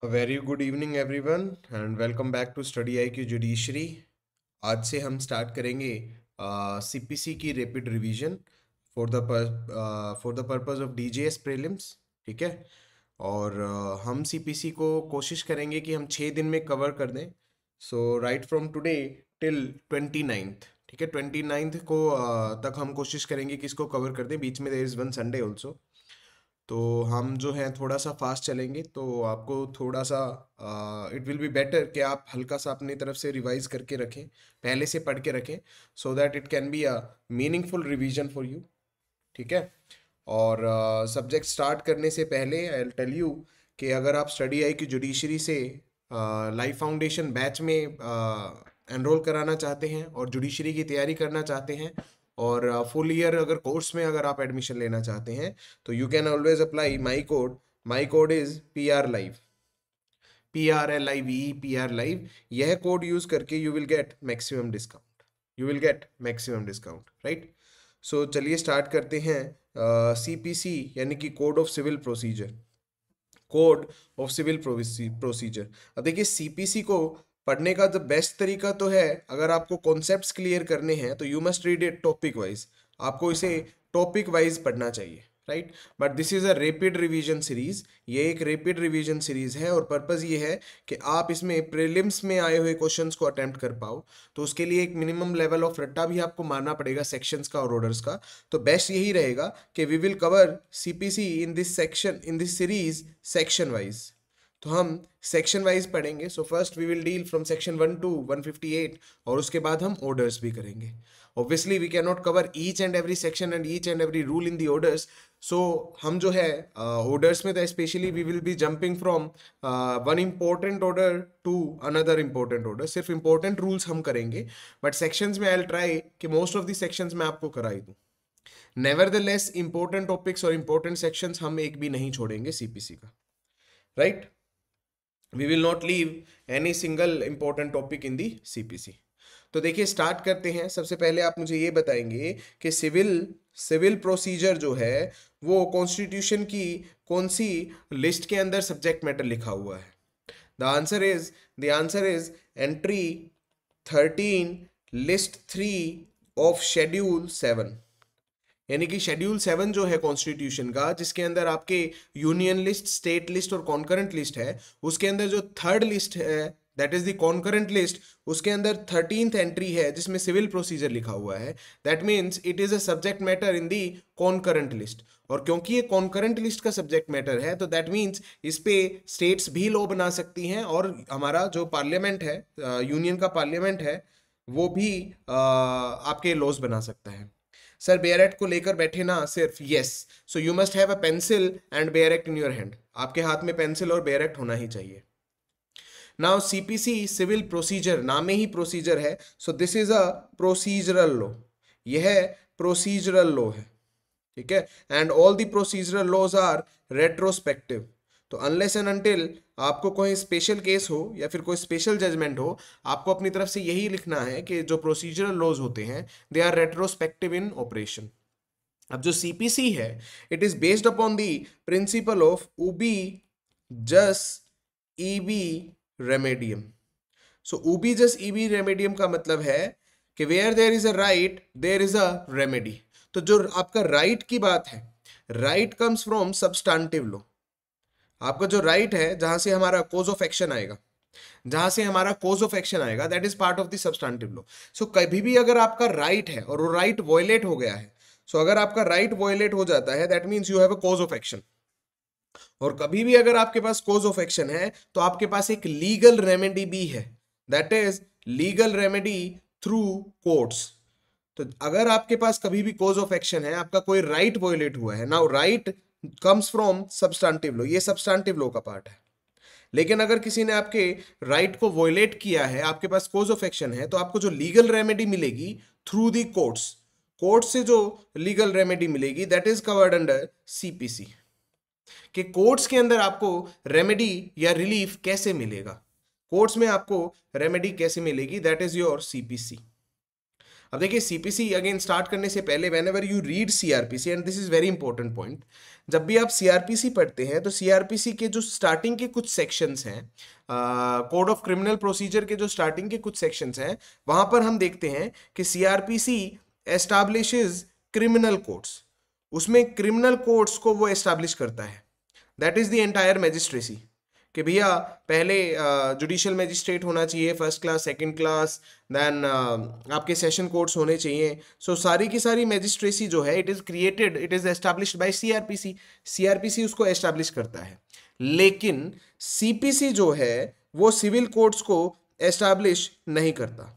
A very good evening everyone and welcome back to Study IQ Judiciary. आज से हम start करेंगे सी P C की rapid revision for the for the purpose of S prelims ठीक है और uh, हम सी को कोशिश करेंगे कि हम छः दिन में कवर कर दें so right from today till twenty ninth ठीक है ट्वेंटी नाइन्थ को uh, तक हम कोशिश करेंगे कि इसको कवर कर दें बीच में there is one Sunday also तो हम जो है थोड़ा सा फास्ट चलेंगे तो आपको थोड़ा सा इट विल बी बेटर कि आप हल्का सा अपनी तरफ से रिवाइज करके रखें पहले से पढ़ के रखें so that it can be a meaningful revision for you ठीक है और सब्जेक्ट uh, स्टार्ट करने से पहले आई एल टेल यू कि अगर आप स्टडी आई की जुडिशरी से लाइफ uh, फाउंडेशन बैच में एनरोल uh, कराना चाहते हैं और जुडिशरी की तैयारी करना चाहते हैं और फुल ईयर अगर कोर्स में अगर आप एडमिशन लेना चाहते हैं तो you can always apply my code my code is P R live P R L I V P R live यह कोड यूज़ करके you will get maximum discount you will get maximum discount right so चलिए start करते हैं C P C यानी कि code of civil procedure code of civil procedure अब देखिए सी को पढ़ने का द बेस्ट तरीका तो है अगर आपको कॉन्सेप्ट क्लियर करने हैं तो you must read it topic wise आपको इसे टॉपिक वाइज पढ़ना चाहिए right but this is a rapid revision series ये एक रेपिड रिवीजन सीरीज़ है और पर्पज़ ये है कि आप इसमें प्रिलिम्स में आए हुए क्वेश्चंस को अटैम्प्ट कर पाओ तो उसके लिए एक मिनिमम लेवल ऑफ रट्टा भी आपको मारना पड़ेगा सेक्शंस का और ऑर्डर्स का तो बेस्ट यही रहेगा कि we will cover C in this section in this series section wise तो हम सेक्शन वाइज पढ़ेंगे so first we will deal from section one to one fifty eight और उसके बाद हम ऑर्डर्स भी करेंगे obviously we can not cover each and every section and each and every rule in the orders so हम जो है orders uh, में तो specially we will be jumping from one important order to another important order सिर्फ important rules हम करेंगे but sections में I try कि मोस्ट ऑफ दी सेक्शंस मैं आपको कराई दूँ nevertheless important topics और इम्पोर्टेंट सेक्शंस हम एक भी नहीं छोड़ेंगे सी का right right? We will not leave any single important topic in the CPC. तो देखिए स्टार्ट करते हैं सबसे पहले आप मुझे ये बताएंगे कि सिविल सिविल प्रोसीजर जो है वो कॉन्स्टिट्यूशन की कौन सी लिस्ट के अंदर सब्जेक्ट मैटर लिखा हुआ है the answer is the answer is entry thirteen list three of schedule seven यानी कि शेड्यूल सेवन जो है कॉन्स्टिट्यूशन का जिसके अंदर आपके यूनियन लिस्ट स्टेट लिस्ट और कॉन्करेंट लिस्ट है उसके अंदर जो थर्ड लिस्ट है that is the concurrent list उसके अंदर थर्टींथ एंट्री है जिसमें सिविल प्रोसीजर लिखा हुआ है that means it is a subject matter in the concurrent list और क्योंकि ये कॉन्करेंट लिस्ट का सब्जेक्ट मैटर है तो दैट मीन्स इस पे स्टेट्स भी लॉ बना सकती हैं और हमारा जो पार्लियामेंट है यूनियन का पार्लियामेंट है वो भी आ, आपके लॉज बना सकता है सर बेयरेक्ट को लेकर बैठे ना सिर्फ yes so you must have a pencil and bare act in your hand आपके हाथ में पेंसिल और बेयरेक्ट होना ही चाहिए नाउ सीपीसी सिविल प्रोसीजर नाम में ही प्रोसीजर है so this is a procedural law यह प्रोसीजरल लॉ है ठीक है and all the procedural laws are retrospective तो अनलेस एंड अनटिल आपको कोई स्पेशल केस हो या फिर कोई स्पेशल जजमेंट हो आपको अपनी तरफ से यही लिखना है कि जो प्रोसीजरल लॉज होते हैं they are retrospective in operation अब जो सीपीसी है it is based upon the principle of उबी जस ईबी रेमेडियम सो उबी जस ईबी रेमेडियम का मतलब है कि where there is a right there is a remedy तो जो आपका राइट right की बात है right comes from substantive law आपका जो राइट right है जहां से हमारा कोज ऑफ एक्शन आएगा जहां से हमारा कोज ऑफ एक्शन आएगा that is part of the substantive law so कभी भी अगर आपका राइट right है और वो राइट right वॉयलेट हो गया है सो so अगर आपका राइट right वॉयलेट हो जाता है that means you have a cause of action और कभी भी अगर आपके पास कोज ऑफ एक्शन है तो आपके पास एक लीगल रेमेडी भी है that is legal remedy through courts तो अगर आपके पास कभी भी कोज ऑफ एक्शन है आपका कोई राइट right वॉयलेट हुआ है now right right comes from substantive law ये सब्सटांटिव लो का पार्ट है लेकिन अगर किसी ने आपके राइट को वोलेट किया है आपके पास कोज ऑफ एक्शन है तो आपको जो लीगल रेमेडी मिलेगी थ्रू दी कोर्ट्स कोर्ट से जो लीगल रेमेडी मिलेगी that is covered under CPC कि कोर्ट्स के अंदर आपको रेमेडी या रिलीफ कैसे मिलेगा कोर्ट्स में आपको रेमेडी कैसे मिलेगी दैट इज योर सीपीसी अब देखिए सीपीसी अगेन स्टार्ट करने से पहले whenever you read CRPC and this is very important point जब भी आप सीआरपीसी पढ़ते हैं तो सीआरपीसी के जो स्टार्टिंग के कुछ सेक्शंस हैं कोड ऑफ क्रिमिनल प्रोसीजर के जो स्टार्टिंग के कुछ सेक्शंस हैं वहाँ पर हम देखते हैं कि सीआरपीसी एस्टाब्लिश क्रिमिनल कोर्ट्स उसमें क्रिमिनल कोर्ट्स को वो एस्टाब्लिश करता है that is the entire magistracy कि भैया पहले जुडिशल मजिस्ट्रेट होना चाहिए first class second class then आपके सेशन कोर्ट्स होने चाहिए सो so, सारी की सारी मजिस्ट्रेसी जो है it is created it is establish by CRPC CRPC उसको एस्टैब्लिश करता है लेकिन सीपीसी जो है वो सिविल कोर्ट्स को एस्टैब्लिश नहीं करता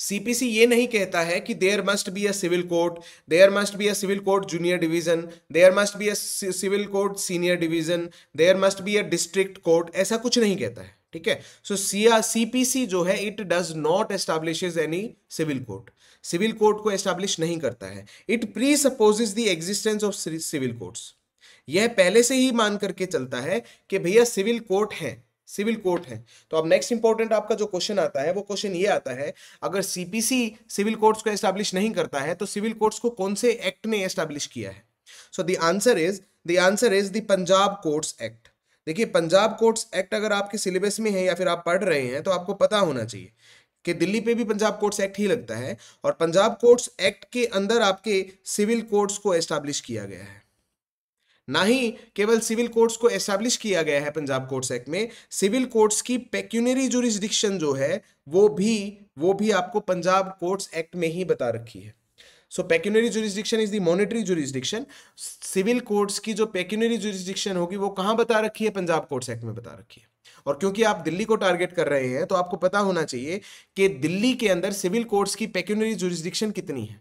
सीपीसी ये नहीं कहता है कि there must be a civil court there must be a civil court junior division there must be a civil court senior division there must be a district court ऐसा कुछ नहीं कहता है ठीक है सो सी सीपीसी जो है it does not establishes any civil court civil court को एस्टाब्लिश नहीं करता है it presupposes the existence of civil courts यह पहले से ही मान करके चलता है कि भैया सिविल कोर्ट है सिविल कोर्ट है तो अब नेक्स्ट इंपॉर्टेंट आपका जो क्वेश्चन आता है वो क्वेश्चन ये आता है अगर सीपीसी सिविल कोर्ट्स को एस्टैब्लिश नहीं करता है तो सिविल कोर्ट्स को कौन से एक्ट ने एस्टैब्लिश किया है so the answer is the answer is the Punjab courts act देखिए पंजाब कोर्ट्स एक्ट अगर आपके सिलेबस में है या फिर आप पढ़ रहे हैं तो आपको पता होना चाहिए कि दिल्ली पे भी पंजाब कोर्ट्स एक्ट ही लगता है और पंजाब कोर्ट्स एक्ट के अंदर आपके सिविल कोर्ट्स को एस्टैब्लिश किया गया है ना ही केवल सिविल कोर्ट्स को एस्टैब्लिश किया गया है पंजाब कोर्ट्स एक्ट में सिविल कोर्ट्स की पेक्यूनरी जुरिस्डिक्शन जो है वो भी वो भी आपको पंजाब कोर्ट्स एक्ट में ही बता रखी है so pecuniary jurisdiction is the monetary jurisdiction civil courts की जो पेक्यूनरी जुरिस्डिक्शन होगी वो कहाँ बता रखी है पंजाब कोर्ट्स एक्ट में बता रखी है और क्योंकि आप दिल्ली को टारगेट कर रहे हैं तो आपको पता होना चाहिए कि दिल्ली के अंदर सिविल कोर्ट्स की पेक्यूनरी जुरिस्डिक्शन कितनी है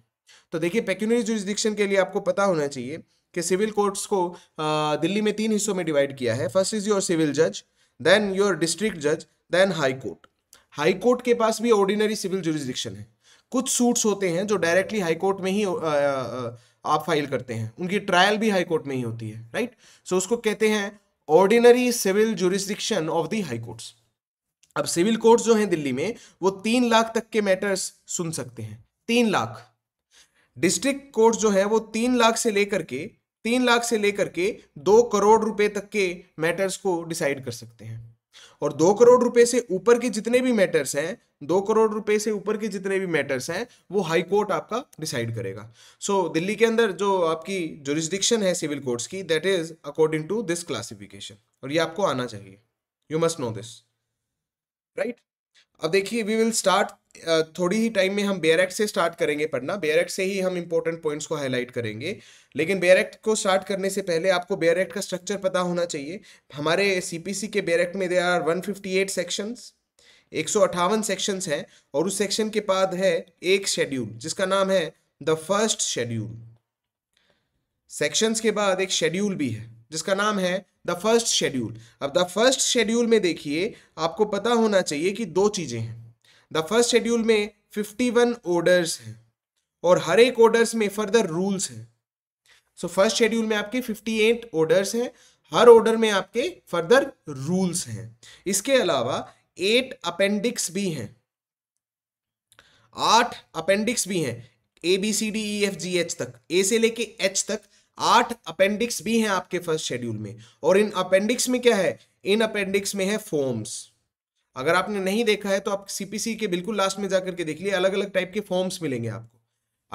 तो देखिए पेक्यूनरी जुरिस्डिक्शन के लिए आपको पता होना चाहिए कि सिविल कोर्ट्स को दिल्ली में तीन हिस्सों में डिवाइड किया है फर्स्ट इज योर सिविल जज देन योर डिस्ट्रिक्ट जज then high court high court के पास भी ऑर्डिनरी सिविल जुरिस्डिक्शन है कुछ सूट्स होते हैं जो डायरेक्टली हाई कोर्ट में ही आप फाइल करते हैं उनकी ट्रायल भी हाई कोर्ट में ही होती है राइट सो so, उसको कहते हैं ordinary civil jurisdiction of the high courts अब सिविल कोर्ट्स जो हैं दिल्ली में वो तीन लाख तक के मैटर्स सुन सकते हैं तीन लाख डिस्ट्रिक्ट कोर्ट जो है वो तीन लाख से लेकर के तीन लाख से लेकर के दो करोड़ रुपए तक के मैटर्स को डिसाइड कर सकते हैं और दो करोड़ रुपए से ऊपर के जितने भी मैटर्स हैं दो करोड़ रुपए से ऊपर के जितने भी मैटर्स हैं वो हाई कोर्ट आपका डिसाइड करेगा सो so, दिल्ली के अंदर जो आपकी जोरिस्डिक्शन है सिविल कोर्ट्स की that is according to this classification और ये आपको आना चाहिए you must know this right अब देखिए वी विल स्टार्ट थोड़ी ही टाइम में हम बेयर एक्ट से स्टार्ट करेंगे पढ़ना बेयर एक्ट से ही हम इंपॉर्टेंट पॉइंट्स को हाईलाइट करेंगे लेकिन बेयर एक्ट को स्टार्ट करने से पहले आपको बेयर एक्ट का स्ट्रक्चर पता होना चाहिए हमारे सीपीसी के बेयर एक्ट में दे आर 158 सेक्शंस एक सौ सेक्शंस हैं और उस सेक्शन के बाद है एक शेड्यूल जिसका नाम है द फर्स्ट शेड्यूल सेक्शंस के बाद एक शेड्यूल भी है जिसका नाम है द फर्स्ट शेड्यूल अब द फर्स्ट शेड्यूल में देखिए आपको पता होना चाहिए कि दो चीज़ें हैं द फर्स्ट शेड्यूल में फिफ्टी वन ऑर्डर्स हैं और हर एक ऑर्डर्स में फर्दर रूल्स हैं सो फर्स्ट शेड्यूल में आपके फिफ्टी एट ऑर्डर्स हैं हर ऑर्डर में आपके फर्दर रूल्स हैं इसके अलावा एट अपेंडिक्स भी हैं आठ अपेंडिक्स भी हैं A B C D E F G H तक ए से लेके एच तक आठ अपेंडिक्स भी हैं आपके फर्स्ट शेड्यूल में और इन अपेंडिक्स में क्या है इन अपेंडिक्स में है फॉर्म्स अगर आपने नहीं देखा है तो आप सीपीसी के बिल्कुल लास्ट में जाकर के देख लिए अलग अलग टाइप के फॉर्म्स मिलेंगे आपको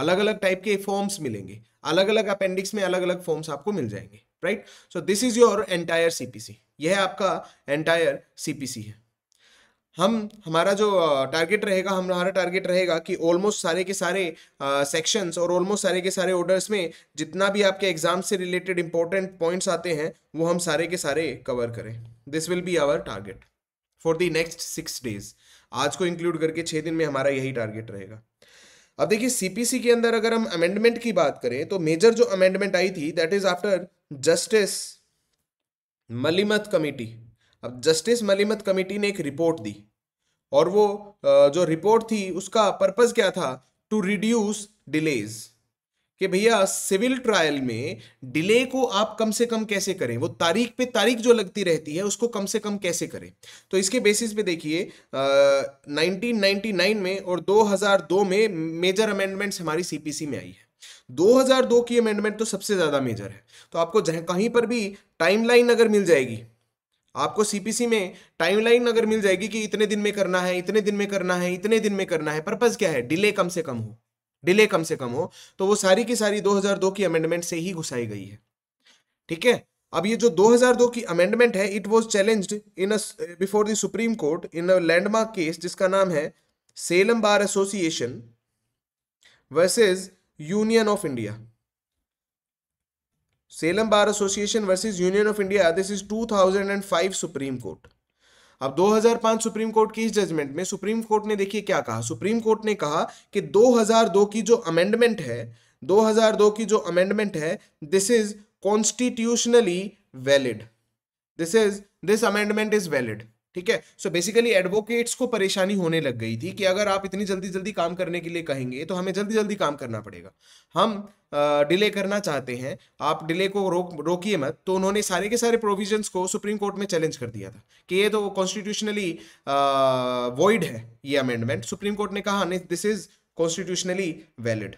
अलग अलग टाइप के फॉर्म्स मिलेंगे अलग अलग अपेंडिक्स में अलग अलग फॉर्म्स आपको मिल जाएंगे right so this is your entire CPC यह आपका एंटायर सीपीसी है हम हमारा जो टारगेट रहेगा हमारा टारगेट रहेगा कि ऑलमोस्ट सारे के सारे सेक्शंस और ऑलमोस्ट सारे के सारे ऑर्डर्स में जितना भी आपके एग्जाम से रिलेटेड इंपॉर्टेंट पॉइंट्स आते हैं वो हम सारे के सारे कवर करें this will be our target for the next six days आज को इंक्लूड करके छह दिन में हमारा यही टारगेट रहेगा अब देखिए सीपीसी के अंदर अगर हम अमेंडमेंट की बात करें तो मेजर जो अमेंडमेंट आई थी that is after justice Malimath committee अब जस्टिस मलिमत कमेटी ने एक रिपोर्ट दी और वो जो रिपोर्ट थी उसका पर्पज क्या था टू रिड्यूस डिलेज कि भैया सिविल ट्रायल में डिले को आप कम से कम कैसे करें वो तारीख पे तारीख जो लगती रहती है उसको कम से कम कैसे करें तो इसके बेसिस पे देखिए 1999 में और 2002 में मेजर अमेंडमेंट्स हमारी सीपीसी में आई है 2002 की अमेंडमेंट तो सबसे ज़्यादा मेजर है तो आपको जहाँ कहीं पर भी टाइमलाइन अगर मिल जाएगी आपको सीपीसी में टाइमलाइन अगर मिल जाएगी कि इतने दिन में करना है इतने दिन में करना है इतने दिन में करना है पर्पज़ क्या है डिले कम से कम हो डिले कम से कम हो तो वो सारी की सारी 2002 की अमेंडमेंट से ही घुसाई गई है ठीक है अब ये जो 2002 की अमेंडमेंट है it was challenged in before the supreme court in a landmark case जिसका नाम है Salem bar association versus union of India Salem bar association versus union of India this is 2005 supreme court अब 2005 सुप्रीम कोर्ट की इस judgment में supreme court ने देखिए क्या कहा सुप्रीम कोर्ट ने कहा कि 2002 की जो अमेंडमेंट है 2002 की जो अमेंडमेंट है this is constitutionally valid this is this amendment is valid ठीक है सो बेसिकली एडवोकेट्स को परेशानी होने लग गई थी कि अगर आप इतनी जल्दी जल्दी काम करने के लिए कहेंगे तो हमें जल्दी जल्दी काम करना पड़ेगा हम डिले करना चाहते हैं आप डिले को रोक रोकिए मत तो उन्होंने सारे के सारे प्रोविजंस को सुप्रीम कोर्ट में चैलेंज कर दिया था कि ये तो कॉन्स्टिट्यूशनली वॉइड है ये अमेंडमेंट सुप्रीम कोर्ट ने कहा नहीं दिस इज कॉन्स्टिट्यूशनली वैलिड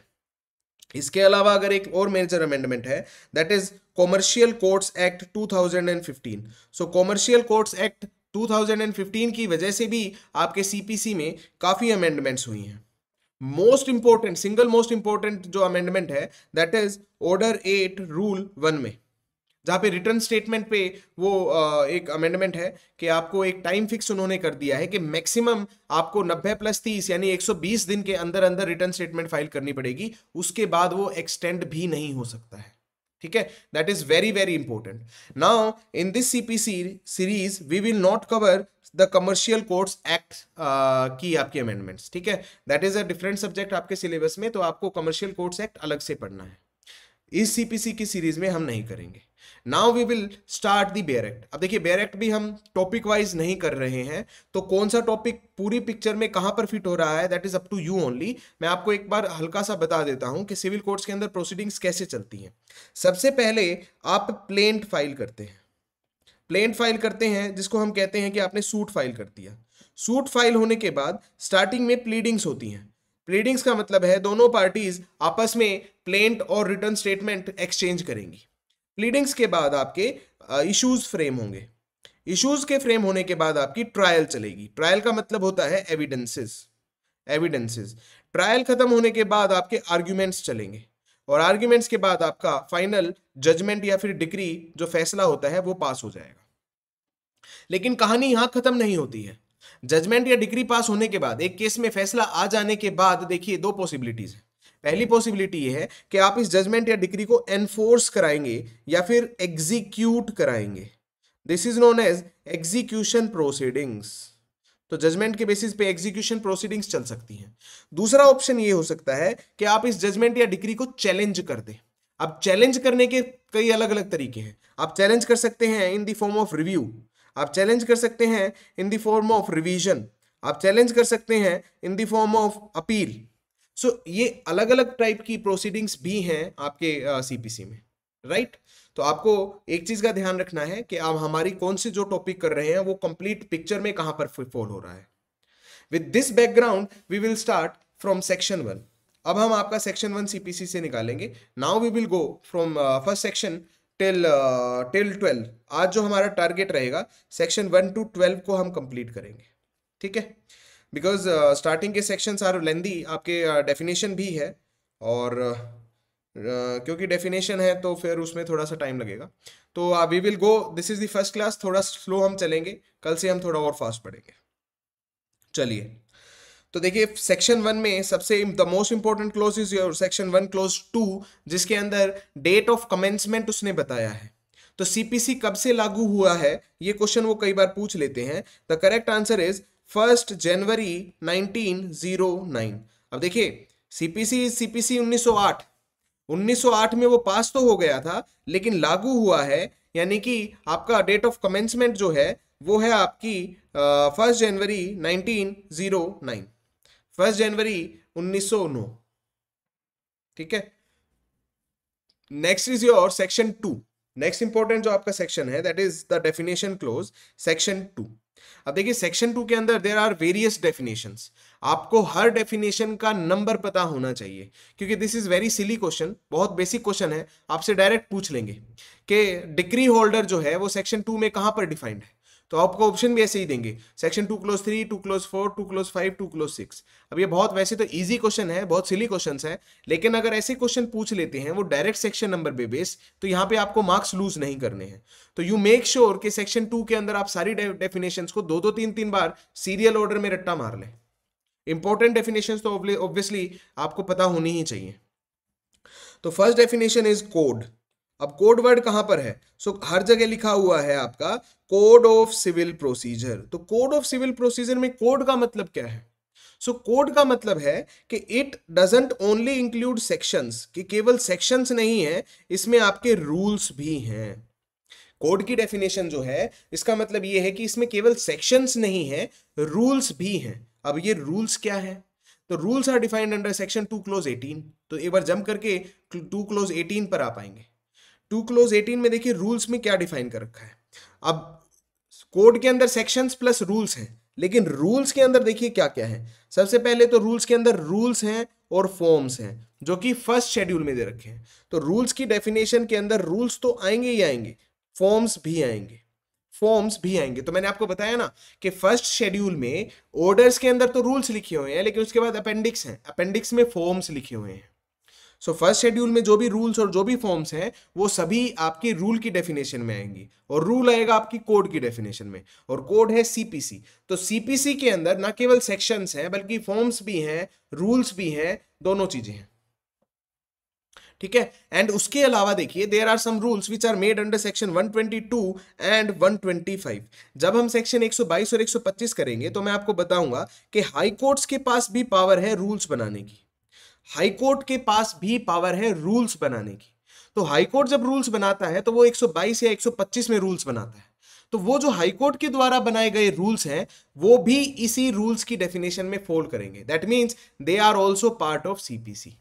इसके अलावा अगर एक और मेजर अमेंडमेंट है that is commercial courts act 2015 so commercial courts act 2015 की वजह से भी आपके सीपीसी में काफ़ी अमेंडमेंट्स हुई हैं most important single most important जो अमेंडमेंट है that is order eight rule one में जहाँ पे रिटर्न स्टेटमेंट पे वो एक अमेंडमेंट है कि आपको एक टाइम फिक्स उन्होंने कर दिया है कि मैक्सिमम आपको 90 प्लस 30 यानी 120 दिन के अंदर अंदर रिटर्न स्टेटमेंट फाइल करनी पड़ेगी उसके बाद वो एक्सटेंड भी नहीं हो सकता है ठीक है that is very very important now in this CPC series we will not cover the commercial courts act की आपकी अमेंडमेंट्स ठीक है that is a different subject आपके सिलेबस में तो आपको कमर्शियल कोर्ट्स एक्ट अलग से पढ़ना है इस सीपीसी की सीरीज में हम नहीं करेंगे now we will start the bare act अब देखिए बेयर एक्ट भी हम टॉपिक वाइज नहीं कर रहे हैं तो कौन सा टॉपिक पूरी पिक्चर में कहाँ पर फिट हो रहा है that is up to you only मैं आपको एक बार हल्का सा बता देता हूँ कि सिविल कोर्ट्स के अंदर प्रोसीडिंग्स कैसे चलती हैं सबसे पहले आप प्लेंट फाइल करते हैं प्लेंट फाइल करते हैं जिसको हम कहते हैं कि आपने सूट फाइल कर दिया सूट फाइल होने के बाद स्टार्टिंग में प्लीडिंग्स होती हैं प्लीडिंग्स का मतलब है दोनों पार्टीज आपस में प्लेंट और रिटर्न स्टेटमेंट एक्सचेंज करेंगी प्लीडिंग्स के बाद आपके इश्यूज फ्रेम होंगे इश्यूज के फ्रेम होने के बाद आपकी ट्रायल चलेगी ट्रायल का मतलब होता है एविडेंसेस एविडेंसेस ट्रायल खत्म होने के बाद आपके आर्ग्यूमेंट्स चलेंगे और आर्ग्यूमेंट्स के बाद आपका फाइनल जजमेंट या फिर डिग्री जो फैसला होता है वो पास हो जाएगा लेकिन कहानी यहां खत्म नहीं होती है जजमेंट या डिग्री पास होने के बाद एक केस में फैसला आ जाने के बाद देखिए दो पॉसिबिलिटीज है पहली पॉसिबिलिटी ये है कि आप इस जजमेंट या डिग्री को एनफोर्स कराएंगे या फिर एग्जीक्यूट कराएंगे this is known as execution proceedings तो जजमेंट के बेसिस पे एग्जीक्यूशन प्रोसीडिंग्स चल सकती हैं दूसरा ऑप्शन ये हो सकता है कि आप इस जजमेंट या डिग्री को चैलेंज कर दें अब चैलेंज करने के कई अलग अलग तरीके हैं आप चैलेंज कर सकते हैं in the form of review आप चैलेंज कर सकते हैं in the form of revision आप चैलेंज कर सकते हैं in the form of appeal so so, ये अलग अलग टाइप की प्रोसीडिंग्स भी हैं आपके सीपीसी में राइट right? तो आपको एक चीज का ध्यान रखना है कि आप हमारी कौन सी जो टॉपिक कर रहे हैं वो कंप्लीट पिक्चर में कहां पर फॉल हो रहा है with this background we will start from section one अब हम आपका सेक्शन वन सीपीसी से निकालेंगे now we will go from first section till till twelve आज जो हमारा टारगेट रहेगा सेक्शन वन टू ट्वेल्व को हम कंप्लीट करेंगे ठीक है बिकॉज स्टार्टिंग uh, के सेक्शंस आर लेंदी आपके डेफिनेशन uh, भी है और Uh, uh क्योंकि डेफिनेशन है तो फिर उसमें थोड़ा सा टाइम लगेगा तो we will go this is the first class थोड़ा स्लो हम चलेंगे कल से हम थोड़ा और फास्ट पढ़ेंगे चलिए तो देखिए सेक्शन वन में सबसे the most important clause is your section one clause two जिसके अंदर डेट ऑफ कमेंसमेंट उसने बताया है तो सीपीसी कब से लागू हुआ है ये क्वेश्चन वो कई बार पूछ लेते हैं the correct answer is first January 1909 अब देखिए सीपीसी सीपीसी 1908 1908 में वो पास तो हो गया था लेकिन लागू हुआ है यानी कि आपका डेट ऑफ कमेंसमेंट जो है वो है आपकी फर्स्ट जनवरी 1909 फर्स्ट जनवरी 1909 ठीक है next is your section two next important जो आपका सेक्शन है that is the definition clause section two अब देखिए सेक्शन टू के अंदर देर आर वेरियस डेफिनेशन आपको हर डेफिनेशन का नंबर पता होना चाहिए क्योंकि this is very silly question बहुत बेसिक क्वेश्चन है आपसे डायरेक्ट पूछ लेंगे कि डिग्री होल्डर जो है वो सेक्शन टू में कहाँ पर डिफाइंड है तो आपको ऑप्शन भी ऐसे ही देंगे section two clause three two clause four two clause five two clause six अब ये बहुत वैसे तो ईजी क्वेश्चन है बहुत सिली क्वेश्चन है लेकिन अगर ऐसे क्वेश्चन पूछ लेते हैं वो डायरेक्ट सेक्शन नंबर पे बेस तो यहाँ पे आपको मार्क्स लूज नहीं करने हैं तो यू मेक श्योर कि सेक्शन टू के अंदर आप सारी डेफिनेशन को दो दो तीन तीन बार सीरियल ऑर्डर में रट्टा मार लें इंपॉर्टेंट डेफिनेशन तो ऑब्वियसली आपको पता होनी ही चाहिए तो फर्स्ट डेफिनेशन इज कोड अब कोड वर्ड कहां पर है सो so, हर जगह लिखा हुआ है आपका कोड ऑफ सिविल प्रोसीजर तो कोड ऑफ सिविल प्रोसीजर में कोड का मतलब क्या है सो so, कोड का मतलब है कि it doesn't only include sections कि केवल सेक्शंस नहीं है इसमें आपके रूल्स भी हैं कोड की डेफिनेशन जो है इसका मतलब यह है कि इसमें केवल सेक्शंस नहीं है रूल्स भी हैं अब ये रूल्स क्या है तो rules are defined under section two clause eighteen तो एक बार जम करके टू क्लोज एटीन पर आ पाएंगे टू क्लोज एटीन में देखिए रूल्स में क्या डिफाइन कर रखा है अब कोड के अंदर सेक्शंस प्लस रूल्स हैं लेकिन रूल्स के अंदर देखिए क्या क्या है सबसे पहले तो रूल्स के अंदर रूल्स हैं और फॉर्म्स हैं जो कि फर्स्ट शेड्यूल में दे रखे हैं तो रूल्स की डेफिनेशन के अंदर रूल्स तो आएंगे ही आएंगे फॉर्म्स भी आएंगे फॉर्म्स भी आएंगे तो मैंने आपको बताया ना कि फर्स्ट शेड्यूल में ऑर्डर्स के अंदर तो रूल्स लिखे हुए हैं लेकिन उसके बाद अपेंडिक्स हैं अपेंडिक्स में फॉर्म्स लिखे हुए हैं सो फर्स्ट शेड्यूल में जो भी रूल्स और जो भी फॉर्म्स हैं वो सभी आपकी रूल की डेफिनेशन में आएंगी और रूल आएगा आपकी कोड की डेफिनेशन में और कोड है सीपीसी तो सीपीसी के अंदर ना केवल सेक्शंस हैं बल्कि फॉर्म्स भी हैं रूल्स भी हैं दोनों चीजें हैं ठीक है एंड उसके अलावा देखिए there are some rules which are made under section 122 and 125 जब हम सेक्शन 122 और 125 करेंगे तो मैं आपको बताऊंगा कि हाई कोर्ट्स के पास भी पावर है रूल्स बनाने की हाईकोर्ट के पास भी पावर है रूल्स बनाने की तो हाईकोर्ट जब रूल्स बनाता है तो वो 122 या 125 में रूल्स बनाता है तो वो जो हाई कोर्ट के द्वारा बनाए गए रूल्स हैं वो भी इसी रूल्स की डेफिनेशन में फोल्ड करेंगे that means they are also part of CPC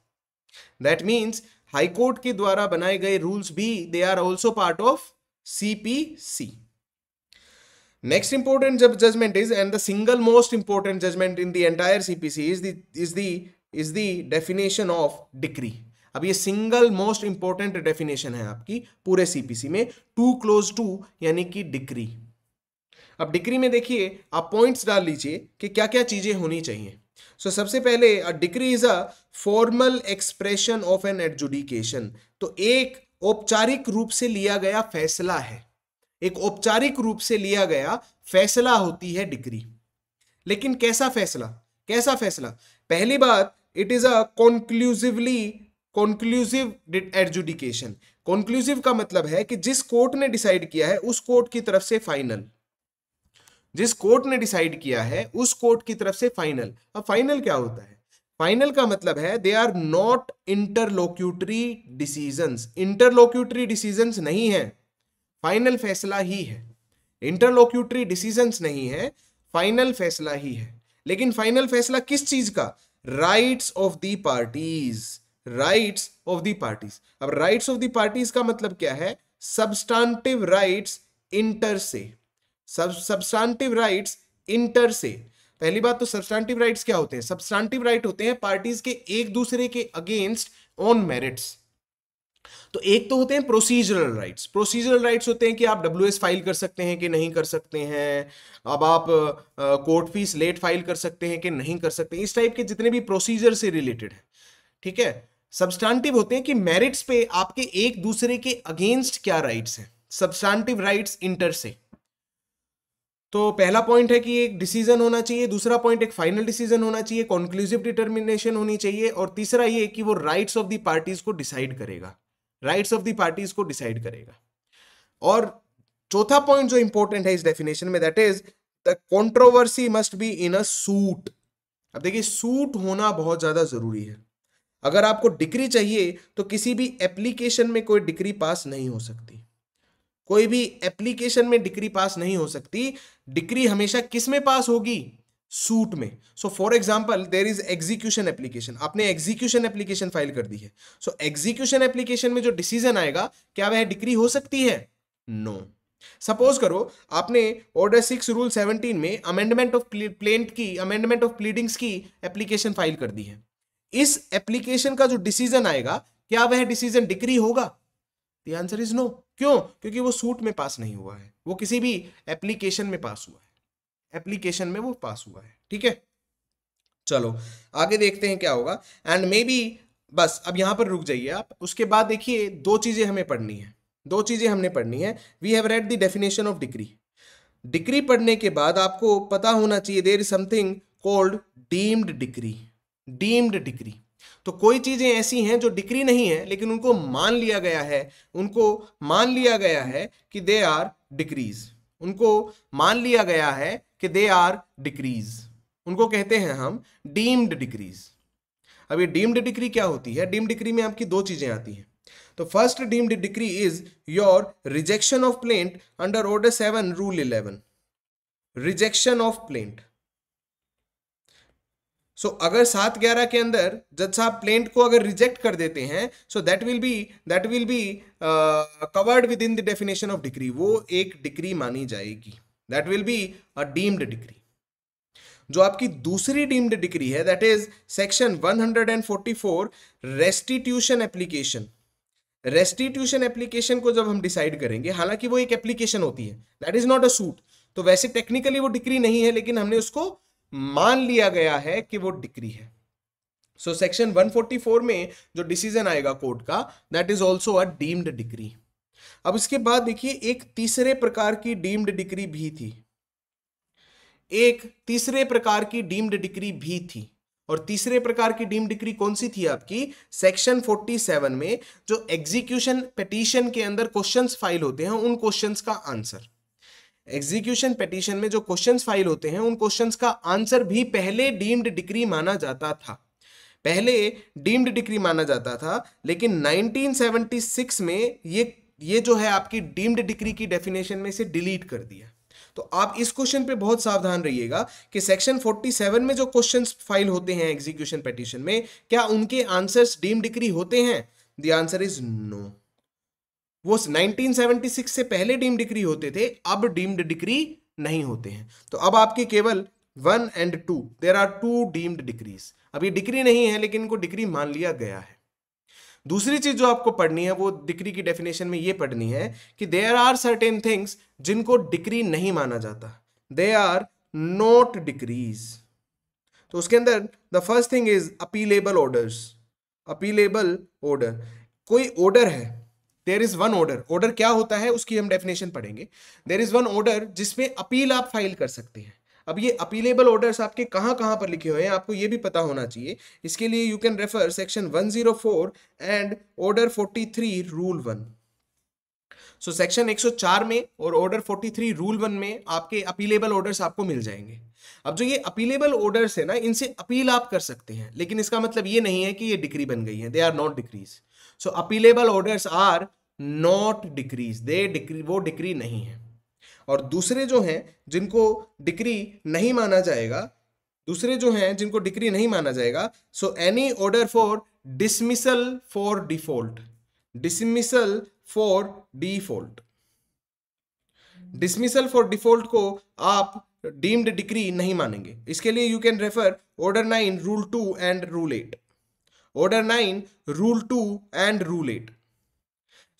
that means high court के द्वारा बनाए गए रूल्स भी they are also part of CPC next important judgment is and the single most important judgment in the entire CPC is the is the is the definition of decree अब ये single most important definition है आपकी पूरे CPC में two clause to यानी कि degree अब degree में देखिए आप पॉइंट्स डाल लीजिए कि क्या क्या चीज़ें होनी चाहिए सो so, सबसे पहले a is a formal expression of an adjudication तो एक औपचारिक रूप से लिया गया फैसला है एक औपचारिक रूप से लिया गया फैसला होती है डिग्री लेकिन कैसा फैसला कैसा फैसला पहली बात it is a conclusively conclusive adjudication conclusive का मतलब है कि जिस कोर्ट ने डिसाइड किया है उस कोर्ट की तरफ से फाइनल जिस कोर्ट ने डिसाइड किया है उस कोर्ट की तरफ से फाइनल अब फाइनल क्या होता है फाइनल का मतलब है they are not interlocutory decision interlocutory decision नहीं है फाइनल फैसला ही है इंटरलोक्यूटरी डिसीजन नहीं है फाइनल फैसला ही है लेकिन फाइनल फैसला किस चीज का rights of the parties rights of the parties अब राइट्स ऑफ दी पार्टीज का मतलब क्या है सबस्टांटिव राइट्स इंटर से सबस्टांटिव राइट्स इंटर से पहली बात तो सबस्टांटिव राइट्स क्या होते हैं सबस्टांटिव राइट होते हैं पार्टीज के एक दूसरे के अगेंस्ट ऑन मेरिट्स तो एक तो होते हैं प्रोसीजरल राइट्स प्रोसीजरल राइट्स होते हैं कि आप डब्ल्यू फाइल कर सकते हैं कि नहीं कर सकते हैं अब आप कोर्ट फीस लेट फाइल कर सकते हैं कि नहीं कर सकते इस टाइप के जितने भी प्रोसीजर से रिलेटेड है ठीक है सब्सटांटिव होते हैं कि मेरिट्स पे आपके एक दूसरे के अगेंस्ट क्या राइट्स हैं सब्सटांटिव राइट्स इंटर से तो पहला पॉइंट है कि एक डिसीजन होना चाहिए दूसरा पॉइंट एक फाइनल डिसीजन होना चाहिए कॉन्क्लूसिव डिटर्मिनेशन होनी चाहिए और तीसरा ये कि वो राइट्स ऑफ दी पार्टीज को डिसाइड करेगा राइट्स ऑफ दी पार्टीज को डिसाइड करेगा और चौथा पॉइंट जो इंपॉर्टेंट है इस डेफिनेशन में that is the controversy must be in a suit अब देखिए सूट होना बहुत ज़्यादा ज़रूरी है अगर आपको डिग्री चाहिए तो किसी भी एप्लीकेशन में कोई डिग्री पास नहीं हो सकती कोई भी एप्लीकेशन में डिग्री पास नहीं हो सकती डिग्री हमेशा किस में पास होगी सूट में so for example there is execution application आपने एग्जीक्यूशन एप्लीकेशन फाइल कर दी है सो एग्जीक्यूशन एप्लीकेशन में जो डिसीजन आएगा क्या वह डिक्री हो सकती है नो no. सपोज करो आपने ऑर्डर सिक्स रूल सेवनटीन में अमेंडमेंट ऑफ प्लेंट की अमेंडमेंट ऑफ प्लीडिंग्स की एप्लीकेशन फाइल कर दी है इस एप्लीकेशन का जो डिसीजन आएगा क्या वह डिसीजन डिक्री होगा द आंसर इज नो क्यों क्योंकि वो सूट में पास नहीं हुआ है वो किसी भी एप्लीकेशन में पास हुआ है एप्लीकेशन में वो पास हुआ है ठीक है चलो आगे देखते हैं क्या होगा एंड मे बी बस अब यहाँ पर रुक जाइए आप उसके बाद देखिए दो चीज़ें हमें पढ़नी है दो चीज़ें हमने पढ़नी है we have read the definition of decree decree पढ़ने के बाद आपको पता होना चाहिए there is something called deemed decree deemed decree तो कोई चीज़ें ऐसी हैं जो डिग्री नहीं है लेकिन उनको मान लिया गया है उनको मान लिया गया है कि दे आर डिग्रीज़ उनको मान लिया गया है कि दे आर डिक्रीज उनको कहते हैं हम डीम्ड डिक्रीज अब ये डीम्ड डिक्री क्या होती है डीम्ड डिक्री में आपकी दो चीज़ें आती हैं तो first deemed decree is your rejection of plaint under order seven rule eleven rejection of plaint so so, अगर सात ग्यारह के अंदर जज साहब प्लेंट को अगर रिजेक्ट कर देते हैं so that will be that will be covered with in the definition of decree वो एक डिग्री मानी जाएगी that will be a deemed decree जो आपकी दूसरी डीम्ड डिग्री है that is section 144 restitution application restitution application को जब हम डिसाइड करेंगे हालांकि वो एक एप्लीकेशन होती है that is not a suit तो वैसे टेक्निकली वो डिग्री नहीं है लेकिन हमने उसको मान लिया गया है कि वो डिक्री है सो सेक्शन 144 में जो डिसीजन आएगा कोर्ट का that is also a deemed decree अब इसके बाद देखिए एक तीसरे प्रकार की डीम्ड डिक्री भी थी एक तीसरे प्रकार की डीम्ड डिक्री भी थी और तीसरे प्रकार की डीम्ड डिक्री कौन सी थी आपकी सेक्शन 47 में जो एग्जीक्यूशन पिटीशन के अंदर क्वेश्चंस फाइल होते हैं उन क्वेश्चंस का आंसर एग्जीक्यूशन पटिशन में जो क्वेश्चंस फाइल होते हैं उन क्वेश्चंस का आंसर भी पहले डीम्ड डिक्री माना जाता था पहले डीम्ड डिक्री माना जाता था लेकिन 1976 में ये ये जो है आपकी डीम्ड डिक्री की डेफिनेशन में से डिलीट कर दिया तो आप इस क्वेश्चन पे बहुत सावधान रहिएगा कि सेक्शन 47 में जो क्वेश्चंस फाइल होते हैं एग्जीक्यूशन पटिशन में क्या उनके आंसर्स डीम्ड डिक्री होते हैं द आंसर इज नो वो 1976 से पहले डीम्ड डिक्री होते थे अब डीम्ड डिक्री नहीं होते हैं तो अब आपके केवल one and two there are two deemed decrees अब ये डिक्री नहीं है लेकिन इनको डिक्री मान लिया गया है दूसरी चीज जो आपको पढ़नी है वो डिक्री की डेफिनेशन में ये पढ़नी है कि देयर आर सर्टेन थिंग्स जिनको डिक्री नहीं माना जाता दे आर नॉट डिक्रीज तो उसके अंदर the first thing is appealable orders appealable order कोई ऑर्डर है there is one order order क्या होता है उसकी हम डेफिनेशन पढ़ेंगे देर इज वन ऑर्डर जिसमें अपील आप फाइल कर सकते हैं अब ये अपीलेबल ऑर्डर्स आपके कहाँ कहाँ पर लिखे हुए हैं आपको ये भी पता होना चाहिए इसके लिए you can refer section 104 and order 43 rule one so section 104 में और ऑर्डर 43 रूल वन में आपके अपीलेबल ऑर्डर्स आपको मिल जाएंगे अब जो ये अपीलेबल ऑर्डर्स है ना इनसे अपील आप कर सकते हैं लेकिन इसका मतलब ये नहीं है कि ये डिग्री बन गई है they are not decrees so appealable orders are not decrees they decree वो डिक्री नहीं है और दूसरे जो हैं जिनको डिक्री नहीं माना जाएगा दूसरे जो हैं जिनको डिक्री नहीं माना जाएगा so any order for dismissal for default dismissal for default dismissal for default को आप डीम्ड डिक्री नहीं मानेंगे इसके लिए you can refer order nine rule two and rule eight order nine rule two and rule eight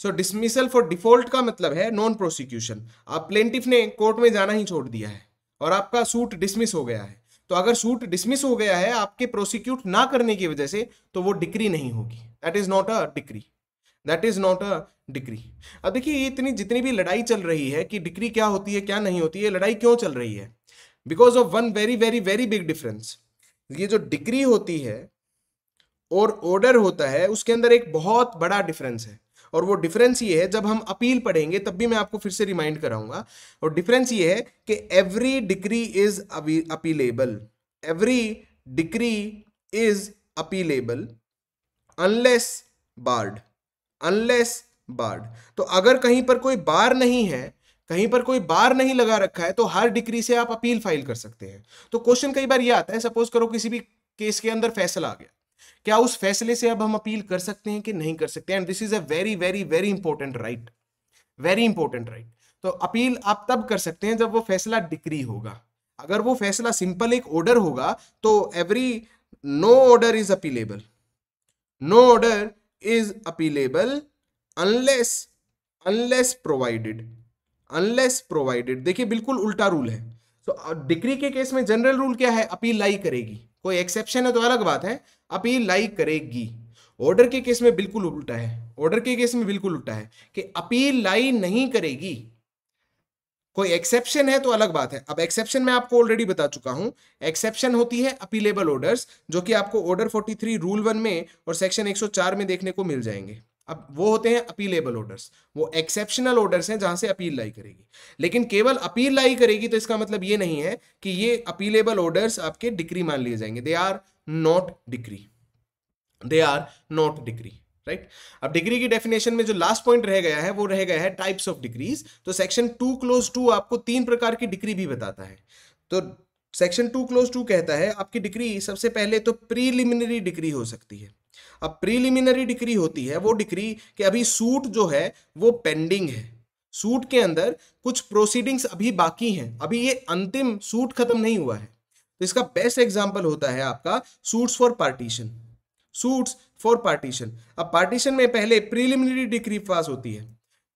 so dismissal for default का मतलब है non prosecution आप प्लेंटिफ ने कोर्ट में जाना ही छोड़ दिया है और आपका सूट डिसमिस हो गया है तो अगर सूट डिसमिस हो गया है आपके प्रोसिक्यूट ना करने की वजह से तो वो डिक्री नहीं होगी that is not a decree that is not a decree अब देखिए ये इतनी जितनी भी लड़ाई चल रही है कि डिक्री क्या होती है क्या नहीं होती है लड़ाई क्यों चल रही है because of one very very very big difference ये जो डिग्री होती है और ऑर्डर होता है उसके अंदर एक बहुत बड़ा डिफरेंस है और वो डिफरेंस ये है जब हम अपील पढ़ेंगे तब भी मैं आपको फिर से रिमाइंड कराऊंगा और डिफरेंस ये है कि every decree is appealable every decree is appealable unless barred unless barred तो अगर कहीं पर कोई बार नहीं है कहीं पर कोई बार नहीं लगा रखा है तो हर डिग्री से आप अपील फाइल कर सकते हैं तो क्वेश्चन कई बार ये आता है सपोज करो किसी भी केस के अंदर फैसला आ गया क्या उस फैसले से अब हम अपील कर सकते हैं कि नहीं कर सकते and this is a very very very important right very important right तो अपील आप तब कर सकते हैं जब वो फैसला डिक्री होगा अगर वो फैसला सिंपल एक ऑर्डर होगा तो every no order is appealable no order is appealable unless unless provided unless provided देखिए बिल्कुल उल्टा रूल है तो so, डिग्री के केस में जनरल रूल क्या है अपील लाई करेगी कोई एक्सेप्शन है तो अलग बात है अपील लाई करेगी ऑर्डर के केस में बिल्कुल उल्टा है ऑर्डर के केस में बिल्कुल उल्टा है कि अपील लाई नहीं करेगी कोई एक्सेप्शन है तो अलग बात है अब एक्सेप्शन मैं आपको ऑलरेडी बता चुका हूं एक्सेप्शन होती है अपीलेबल ऑर्डर्स जो कि आपको ऑर्डर 43 रूल वन में और सेक्शन 104 में देखने को मिल जाएंगे अब वो होते हैं अपीलेबल ऑर्डर्स वो एक्सेप्शनल ऑर्डर्स हैं जहां से अपील लाई करेगी लेकिन केवल अपील लाई करेगी तो इसका मतलब ये नहीं है कि ये अपीलेबल ऑर्डर्स आपके डिक्री मान लिए जाएंगे they are not decree they are not decree right अब डिग्री की डेफिनेशन में जो लास्ट पॉइंट रह गया है वो रह गया है टाइप्स ऑफ डिग्रीज तो सेक्शन टू क्लोज टू आपको तीन प्रकार की डिग्री भी बताता है तो सेक्शन टू क्लोज टू कहता है आपकी डिग्री सबसे पहले तो प्रीलिमिनरी डिग्री हो सकती है अब प्रीलिमिनरी डिग्री होती है वो डिग्री कि अभी सूट जो है वो पेंडिंग है सूट के अंदर कुछ प्रोसीडिंग्स अभी बाकी हैं अभी ये अंतिम सूट खत्म नहीं हुआ है तो इसका बेस्ट एग्जाम्पल होता है आपका suits for partition suits for partition अब पार्टीशन में पहले प्रीलिमिनरी डिक्री पास होती है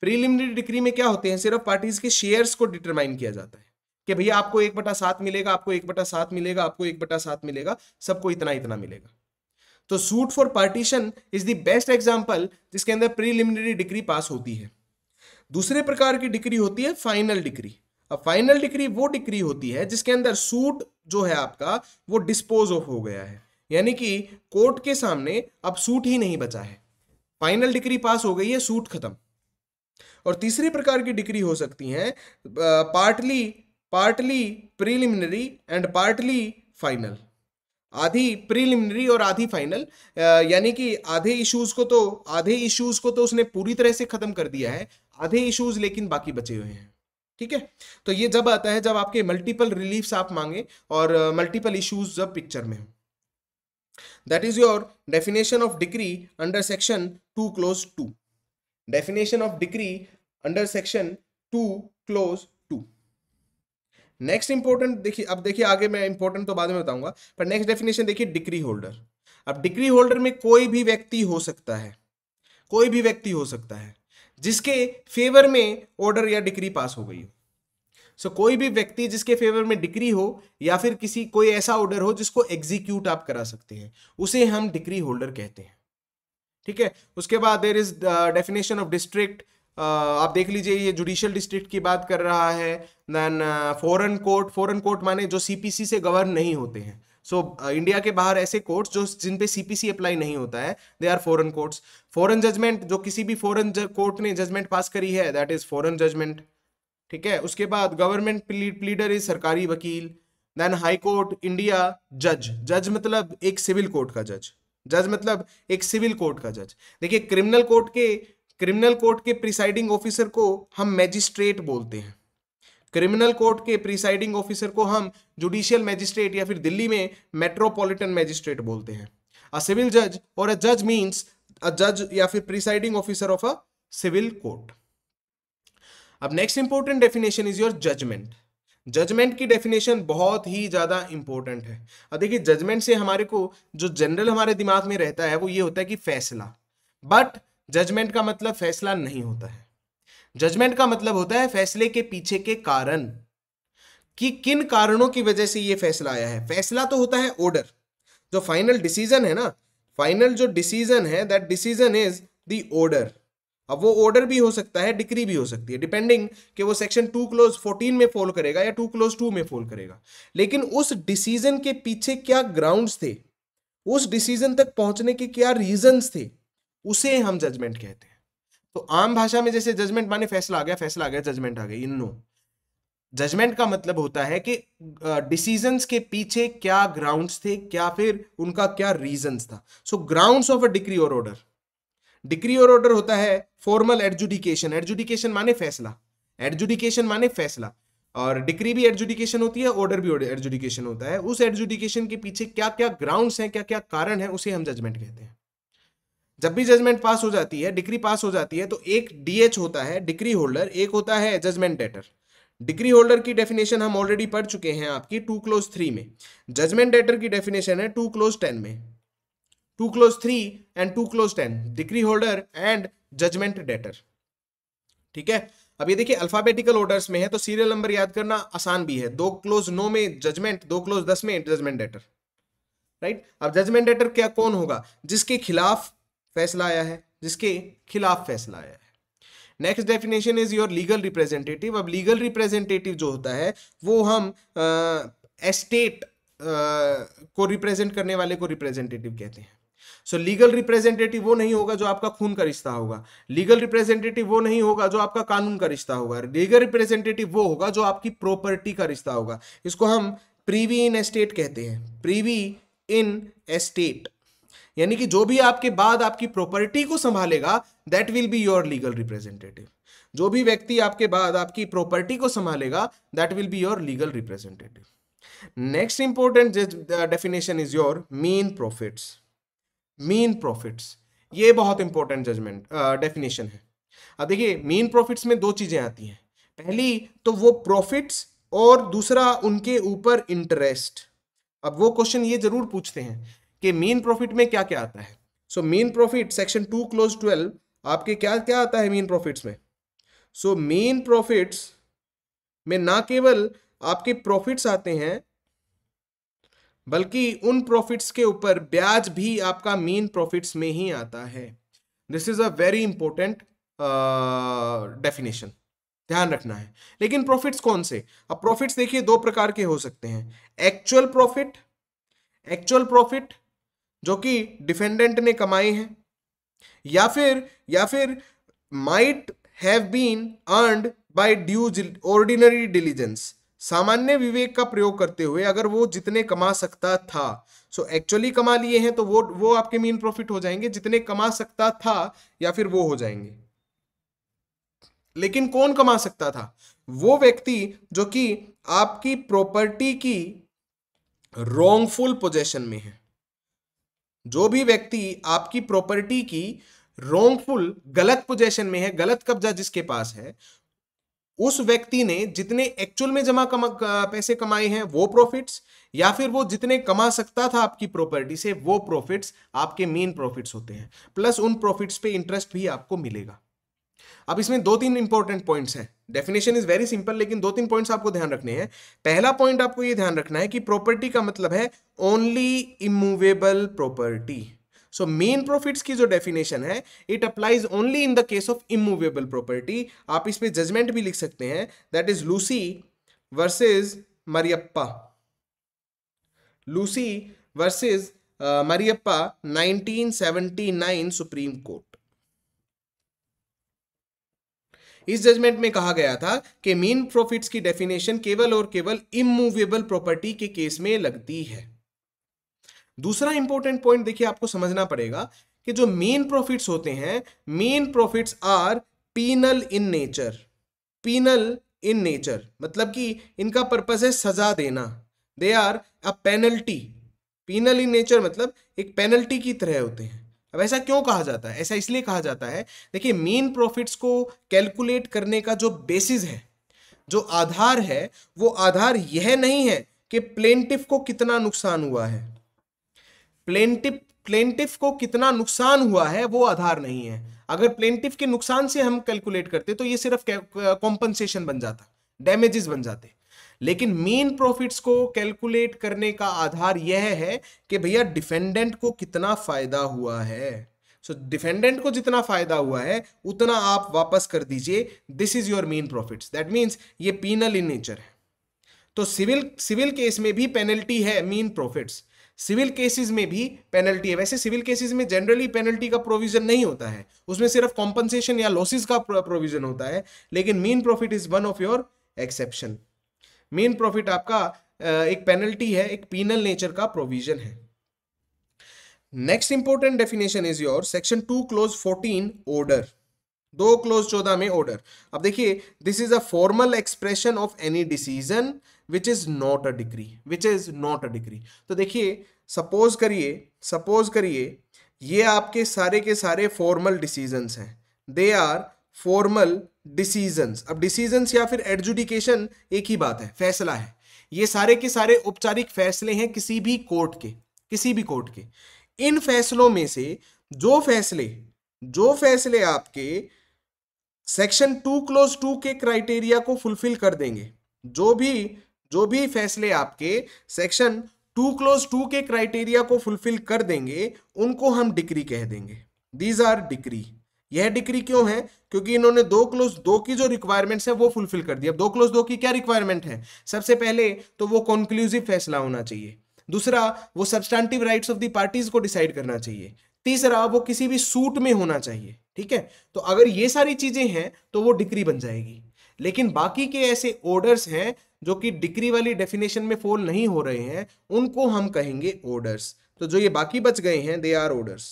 प्रीलिमिनरी डिक्री में क्या होते हैं सिर्फ पार्टीज के शेयर्स को डिटरमाइन किया जाता है कि भैया आपको एक बटा सात मिलेगा आपको एक बटा सात मिलेगा आपको एक बटा सात मिलेगा सबको इतना इतना मिलेगा तो suit for partition is the best example जिसके अंदर प्रीलिमिनरी डिग्री पास होती है दूसरे प्रकार की डिग्री होती है फाइनल डिग्री अब फाइनल डिक्री वो डिक्री होती है जिसके अंदर सूट जो है आपका वो डिस्पोज ऑफ हो गया है यानी कि कोर्ट के सामने अब सूट ही नहीं बचा है फाइनल डिक्री पास हो गई है सूट खत्म और तीसरे प्रकार की डिक्री हो सकती हैं partly partly preliminary and partly final आधी प्रीलिमिनरी और आधी फाइनल यानी कि आधे इश्यूज को तो आधे इश्यूज को तो उसने पूरी तरह से खत्म कर दिया है आधे इश्यूज लेकिन बाकी बचे हुए हैं ठीक है तो ये जब आता है जब आपके मल्टीपल रिलीफ आप मांगे और मल्टीपल इश्यूज जब पिक्चर में हो that is your definition of decree under section two clause two definition of decree under section two clause two next important देखिए अब देखिए आगे मैं इंपॉर्टेंट तो बाद में बताऊंगा पर नेक्स्ट डेफिनेशन देखिए डिग्री होल्डर अब डिग्री होल्डर में कोई भी व्यक्ति हो सकता है कोई भी व्यक्ति हो सकता है जिसके फेवर में ऑर्डर या डिक्री पास हो गई हो सो so, कोई भी व्यक्ति जिसके फेवर में डिक्री हो या फिर किसी कोई ऐसा ऑर्डर हो जिसको एग्जीक्यूट आप करा सकते हैं उसे हम डिक्री होल्डर कहते हैं ठीक है उसके बाद there is definition of district आप देख लीजिए ये जुडिशियल डिस्ट्रिक्ट की बात कर रहा है then foreign court foreign court माने जो सीपीसी से गवर्न नहीं होते हैं सो so, इंडिया uh, के बाहर ऐसे कोर्ट्स जो जिन पे सीपीसी अप्लाई नहीं होता है they are foreign courts foreign judgment जो किसी भी फॉरन कोर्ट ने जजमेंट पास करी है दैट इज फॉरन जजमेंट ठीक है उसके बाद गवर्नमेंट प्लीडर इज सरकारी वकील देन हाई कोर्ट इंडिया जज जज मतलब एक सिविल कोर्ट का जज जज मतलब एक सिविल कोर्ट का जज देखिए क्रिमिनल कोर्ट के क्रिमिनल कोर्ट के प्रिसाइडिंग ऑफिसर को हम मैजिस्ट्रेट बोलते हैं क्रिमिनल कोर्ट के प्रिसाइडिंग ऑफिसर को हम जुडिशियल मैजिस्ट्रेट या फिर दिल्ली में मेट्रोपॉलिटन मैजिस्ट्रेट बोलते हैं अ सिविल जज और अ जज मीन्स अ जज या फिर presiding officer of a civil court अब next important definition is your judgment judgment की डेफिनेशन बहुत ही ज़्यादा इंपॉर्टेंट है अब देखिए जजमेंट से हमारे को जो जनरल हमारे दिमाग में रहता है वो ये होता है कि फैसला बट जजमेंट का मतलब फैसला नहीं होता है जजमेंट का मतलब होता है फैसले के पीछे के कारण कि किन कारणों की वजह से यह फैसला आया है फैसला तो होता है ऑर्डर जो फाइनल डिसीजन है ना फाइनल जो डिसीजन है that decision is the order अब वो ऑर्डर भी हो सकता है डिक्री भी हो सकती है डिपेंडिंग कि वो सेक्शन टू क्लोज फोर्टीन में फॉल करेगा या टू क्लोज टू में फॉल करेगा लेकिन उस डिसीजन के पीछे क्या ग्राउंड थे उस डिसीजन तक पहुंचने के क्या रीजन थे उसे हम जजमेंट कहते हैं तो आम भाषा में जैसे जजमेंट माने फैसला आ गया फैसला आ गया जजमेंट आ गया इन नो जजमेंट का मतलब होता है कि डिसीजन के पीछे क्या ग्राउंड थे क्या फिर उनका क्या रीजन था so ground of a decree और ऑर्डर डिग्री और ऑर्डर होता है फॉर्मल एडजुडिकेशन एडजुडिकेशन माने फैसला एडजुडिकेशन माने फैसला और डिग्री भी एडजुडिकेशन होती है ऑर्डर भी एडजुडिकेशन होता है उस एडजुडिकेशन के पीछे क्या क्या ग्राउंड्स हैं क्या क्या कारण है उसे हम जजमेंट कहते हैं जब भी जजमेंट पास हो जाती है डिग्री पास हो जाती है तो एक डीएच होता है डिग्री होल्डर एक होता है जजमेंट डेटर डिग्री होल्डर की डेफिनेशन हम ऑलरेडी पढ़ चुके हैं आपकी टू क्लोज थ्री में जजमेंट डेटर की डेफिनेशन है टू क्लोज टेन में two clause three and two clause ten decree holder and judgment debtor ठीक है अब ये देखिए अल्फाबेटिकल ऑर्डर्स में है तो सीरियल नंबर याद करना आसान भी है दो क्लोज नो में जजमेंट दो क्लोज दस में जजमेंट डेटर राइट अब जजमेंट डेटर क्या कौन होगा जिसके खिलाफ फैसला आया है जिसके खिलाफ फैसला आया है next definition is your legal representative अब लीगल रिप्रेजेंटेटिव जो होता है वो हम एस्टेट को रिप्रेजेंट करने वाले को रिप्रेजेंटेटिव कहते हैं सो लीगल रिप्रेजेंटेटिव वो नहीं होगा जो आपका खून का रिश्ता होगा लीगल रिप्रेजेंटेटिव वो नहीं होगा जो आपका कानून का रिश्ता होगा लीगल रिप्रेजेंटेटिव वो होगा जो आपकी प्रॉपर्टी का रिश्ता होगा इसको हम प्रीवी इन एस्टेट कहते हैं प्रीवी इन एस्टेट यानी कि जो भी आपके बाद आपकी प्रॉपर्टी को संभालेगा that will be your legal representative जो भी व्यक्ति आपके बाद आपकी प्रॉपर्टी को संभालेगा that will be your legal representative next important definition is your mean profits mean profits ये बहुत इंपॉर्टेंट जजमेंट डेफिनेशन है अब देखिए मीन प्रॉफिट्स में दो चीज़ें आती हैं पहली तो वो प्रॉफिट्स और दूसरा उनके ऊपर इंटरेस्ट अब वो क्वेश्चन ये जरूर पूछते हैं कि मीन प्रॉफिट में क्या क्या आता है सो मीन profit section two clause twelve आपके क्या क्या आता है मीन प्रॉफिट्स में सो मीन प्रॉफिट्स में ना केवल आपके प्रॉफिट्स आते हैं बल्कि उन प्रॉफिट्स के ऊपर ब्याज भी आपका मीन प्रॉफिट्स में ही आता है this is a very important definition ध्यान रखना है लेकिन प्रॉफिट्स कौन से अब प्रॉफिट्स देखिए दो प्रकार के हो सकते हैं एक्चुअल प्रॉफिट एक्चुअल प्रॉफिट जो कि डिफेंडेंट ने कमाए हैं या फिर या फिर might have been earned by due ordinary diligence सामान्य विवेक का प्रयोग करते हुए अगर वो जितने कमा सकता था सो so एक्चुअली कमा लिए हैं तो वो वो आपके मीन प्रॉफिट हो जाएंगे जितने कमा सकता था या फिर वो हो जाएंगे लेकिन कौन कमा सकता था वो व्यक्ति जो कि आपकी प्रॉपर्टी की रॉन्गफुल पोजेशन में है जो भी व्यक्ति आपकी प्रॉपर्टी की रोंगफुल गलत पोजेशन में है गलत कब्जा जिसके पास है उस व्यक्ति ने जितने एक्चुअल में जमा कमा पैसे कमाए हैं वो प्रॉफिट्स या फिर वो जितने कमा सकता था आपकी प्रॉपर्टी से वो प्रॉफिट्स आपके मेन प्रॉफिट्स होते हैं प्लस उन प्रॉफिट्स पे इंटरेस्ट भी आपको मिलेगा अब इसमें दो तीन इंपॉर्टेंट पॉइंट्स हैं डेफिनेशन इज वेरी सिंपल लेकिन दो तीन पॉइंट्स आपको ध्यान रखने हैं पहला पॉइंट आपको ये ध्यान रखना है कि प्रॉपर्टी का मतलब है ओनली इमूवेबल प्रॉपर्टी सो मेन प्रॉफिट्स की जो डेफिनेशन है it applies only in the case of immovable property आप इस पर जजमेंट भी लिख सकते हैं that is Lucy versus Mariappa Lucy versus Mariappa 1979 Supreme Court इस जजमेंट में कहा गया था कि मीन प्रॉफिट्स की डेफिनेशन केवल और केवल इमूवेबल प्रॉपर्टी के केस में लगती है दूसरा इंपॉर्टेंट पॉइंट देखिए आपको समझना पड़ेगा कि जो मेन प्रॉफिट्स होते हैं मेन profits are penal in nature penal in nature मतलब कि इनका पर्पज है सजा देना they are a penalty penal in nature मतलब एक पेनल्टी की तरह होते हैं अब ऐसा क्यों कहा जाता है ऐसा इसलिए कहा जाता है देखिए मेन प्रॉफिट्स को कैलकुलेट करने का जो बेसिस है जो आधार है वो आधार यह नहीं है कि प्लेंटिफ को कितना नुकसान हुआ है प्लेंटिफ प्लेंटिफ को कितना नुकसान हुआ है वो आधार नहीं है अगर प्लेंटिफ के नुकसान से हम कैलकुलेट करते तो ये सिर्फ कॉम्पनसेशन बन जाता डैमेजेस बन जाते लेकिन मेन प्रॉफिट्स को कैलकुलेट करने का आधार यह है कि भैया डिफेंडेंट को कितना फायदा हुआ है सो so, डिफेंडेंट को जितना फायदा हुआ है उतना आप वापस कर दीजिए दिस इज योर मेन प्रॉफिट्स दैट मीन्स ये पीनल इन नेचर है तो सिविल सिविल केस में भी पेनल्टी है मीन प्रॉफिट्स सिविल केसेस में भी पेनल्टी है वैसे सिविल केसेस में जनरली पेनल्टी का प्रोविजन नहीं होता है उसमें सिर्फ कॉम्पनसेशन या लॉसेस का प्रोविजन होता है लेकिन mean profit is one of your exception main profit आपका एक पेनल्टी है एक पीनल नेचर का प्रोविजन है next important definition is your section two clause fourteen order दो क्लोज चौदह में ऑर्डर अब देखिए this is a formal expression of any decision which is not a degree which is not a degree तो देखिए suppose करिए suppose करिए ये आपके सारे के सारे फॉर्मल डिसीजन हैं दे आर फॉर्मल डिसीजंस अब डिसीजंस या फिर एडजुडिकेशन एक ही बात है फैसला है ये सारे के सारे औपचारिक फैसले हैं किसी भी कोर्ट के किसी भी कोर्ट के इन फैसलों में से जो फैसले जो फैसले आपके सेक्शन टू क्लोज टू के क्राइटेरिया को फुलफिल कर देंगे जो भी जो भी फैसले आपके सेक्शन टू क्लोज टू के क्राइटेरिया को फुलफिल कर देंगे उनको हम डिक्री कह देंगे दीज आर डिक्री यह डिग्री क्यों है क्योंकि इन्होंने दो क्लोज दो की जो रिक्वायरमेंट्स है वो फुलफिल कर दी अब दो क्लोज दो की क्या रिक्वायरमेंट है सबसे पहले तो वो कॉन्क्लूसिव फैसला होना चाहिए दूसरा वो substantive rights of the parties को डिसाइड करना चाहिए तीसरा वो किसी भी सूट में होना चाहिए ठीक है तो अगर ये सारी चीजें हैं तो वो डिक्री बन जाएगी लेकिन बाकी के ऐसे ऑर्डर्स हैं जो कि डिक्री वाली डेफिनेशन में फॉल नहीं हो रहे हैं उनको हम कहेंगे ऑर्डर्स तो जो ये बाकी बच गए हैं they are orders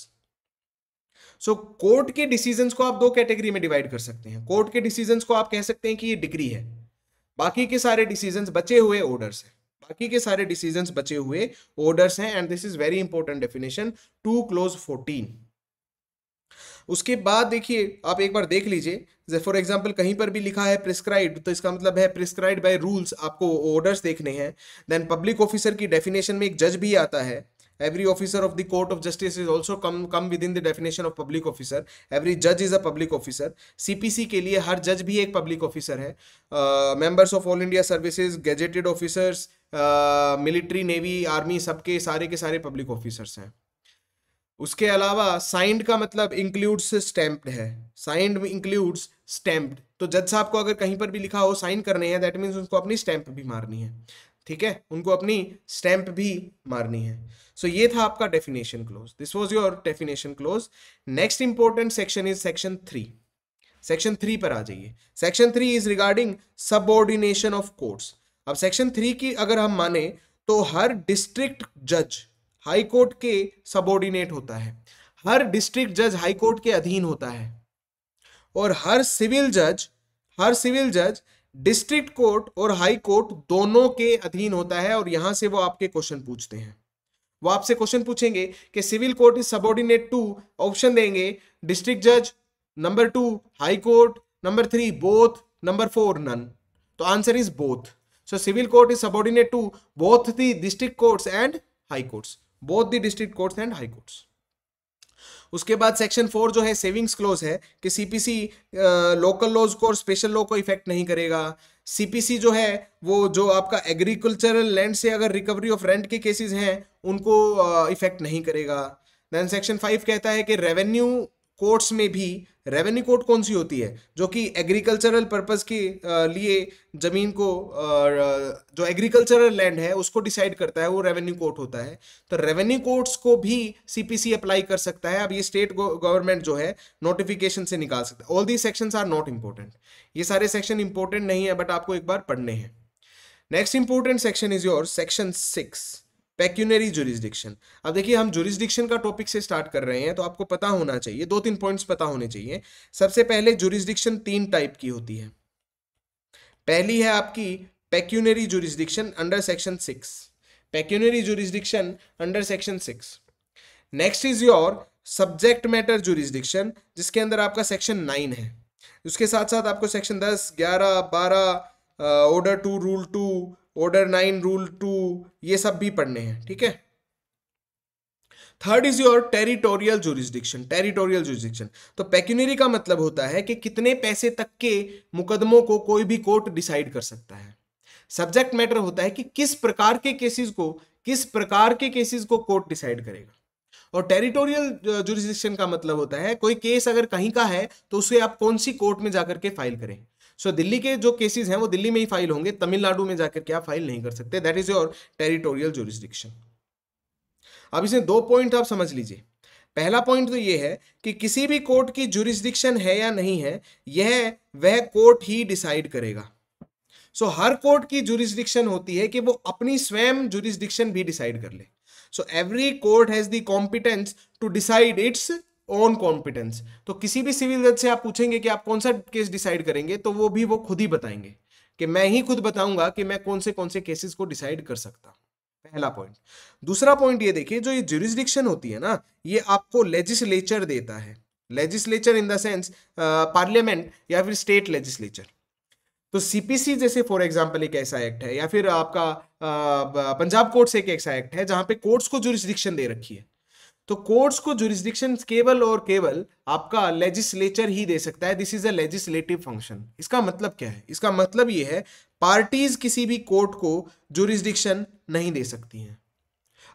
so court के डिसीजंस को आप दो कैटेगरी में डिवाइड कर सकते हैं कोर्ट के डिसीजंस को आप कह सकते हैं कि ये डिग्री है बाकी के सारे डिसीजंस बचे हुए ऑर्डर्स हैं बाकी के सारे डिसीजंस बचे हुए ऑर्डर्स हैं and this is very important definition two clause fourteen उसके बाद देखिए आप एक बार देख लीजिए फॉर एग्जाम्पल कहीं पर भी लिखा है प्रिस्क्राइब तो इसका मतलब है प्रिस्क्राइब बाय रूल्स आपको ऑर्डर्स देखने हैं देन पब्लिक ऑफिसर की डेफिनेशन में एक जज भी आता है every officer of the court of justice is also come come within the definition of public officer every judge is a public officer cpc ke liye har judge bhi ek public officer hai uh, members of all india services gazetted officers uh, military navy army sabke sare ke sare public officers hain उसके अलावा signed का मतलब includes stamped है signed includes stamped तो जज साहब को अगर कहीं पर भी लिखा हो साइन करने हैं दैट मीन्स उसको अपनी स्टैंप भी मारनी है ठीक है उनको अपनी स्टैंप भी मारनी है सो so, ये था आपका definition clause this was your definition clause next important section is section three section three पर आ जाइए section three is regarding subordination of courts अब सेक्शन थ्री की अगर हम माने तो हर डिस्ट्रिक्ट जज हाई कोर्ट के सबॉर्डिनेट होता है हर डिस्ट्रिक्ट जज हाई कोर्ट के अधीन होता है और हर सिविल जज हर सिविल जज डिस्ट्रिक्ट कोर्ट और हाई कोर्ट दोनों के अधीन होता है और यहां से वो आपके क्वेश्चन पूछते हैं वो आपसे क्वेश्चन पूछेंगे कि civil court is subordinate to option देंगे डिस्ट्रिक्ट जज number two high court number three both number four none तो answer is both so civil court is subordinate to both the district courts and high courts both the district courts and high courts उसके बाद section four जो है savings close है कि CPC local laws को और special law को effect नहीं करेगा सीपीसी जो है वो जो आपका एग्रीकल्चरल लैंड से अगर रिकवरी ऑफ रेंट के केसेस हैं उनको इफेक्ट नहीं करेगा देन सेक्शन फाइव कहता है कि रेवेन्यू कोर्ट्स में भी रेवेन्यू कोर्ट कौन सी होती है जो कि एग्रीकल्चरल पर्पस के लिए ज़मीन को जो एग्रीकल्चरल लैंड है उसको डिसाइड करता है वो रेवेन्यू कोर्ट होता है तो रेवेन्यू कोर्ट्स को भी सीपीसी अप्लाई कर सकता है अब ये स्टेट गवर्नमेंट जो है नोटिफिकेशन से निकाल सकता है all the sections are not important ये सारे सेक्शन इंपॉर्टेंट नहीं है बट आपको एक बार पढ़ने हैं next important section is your section six pecuniary jurisdiction अब देखिए हम जुरिस्डिक्शन का टॉपिक से स्टार्ट कर रहे हैं तो आपको पता होना चाहिए दो तीन पॉइंट्स पता होने चाहिए सबसे पहले जुरिस्डिक्शन तीन टाइप की होती है पहली है आपकी pecuniary jurisdiction under section six pecuniary jurisdiction under section six next is your subject matter jurisdiction जिसके अंदर आपका सेक्शन नाइन है उसके साथ साथ आपको सेक्शन दस ग्यारह बारह order two rule two order nine rule two ये सब भी पढ़ने हैं ठीक है third is your territorial jurisdiction territorial jurisdiction तो पैक्यूनरी का मतलब होता है कि कितने पैसे तक के मुकदमों को कोई भी कोर्ट डिसाइड कर सकता है सब्जेक्ट मैटर होता है कि किस प्रकार के केसेस को किस प्रकार के केसेस को कोर्ट डिसाइड करेगा और टेरिटोरियल जोरिस्डिक्शन का मतलब होता है कोई केस अगर कहीं का है तो उसे आप कौन सी कोर्ट में जाकर के फाइल करें सो दिल्ली के जो केसेज हैं वो दिल्ली में ही फाइल होंगे तमिलनाडु में जाकर क्या फाइल नहीं कर सकते that is your territorial jurisdiction अब इसमें दो पॉइंट आप समझ लीजिए पहला पॉइंट तो ये है कि किसी भी कोर्ट की जुरिस्डिक्शन है या नहीं है यह वह कोर्ट ही डिसाइड करेगा सो so, हर कोर्ट की जुरिस्डिक्शन होती है कि वो अपनी स्वयं जुरिस्डिक्शन भी डिसाइड कर ले so every court has the competence to decide its own competence तो किसी भी सिविल जज से आप पूछेंगे कि आप कौन सा केस डिसाइड करेंगे तो वो भी वो खुद ही बताएंगे कि मैं ही खुद बताऊंगा कि मैं कौन से कौन से केसेस को डिसाइड कर सकता पहला पॉइंट दूसरा पॉइंट ये देखिए जो ये जुरिस्डिक्शन होती है ना ये आपको लेजिस्लेचर देता है legislature in the sense parliament या फिर स्टेट लेजिस्लेचर तो सीपीसी जैसे फॉर एग्जांपल एक ऐसा एक्ट है या फिर आपका पंजाब कोर्ट्स एक ऐसा एक्ट है जहां पे कोर्ट्स को जुरिस्डिक्शन दे रखी है तो कोर्ट्स को जुरिस्डिक्शन केवल और केवल आपका लेजिस्लेचर ही दे सकता है this is a legislative function इसका मतलब क्या है इसका मतलब ये है पार्टीज किसी भी कोर्ट को जुरिस्डिक्शन नहीं दे सकती हैं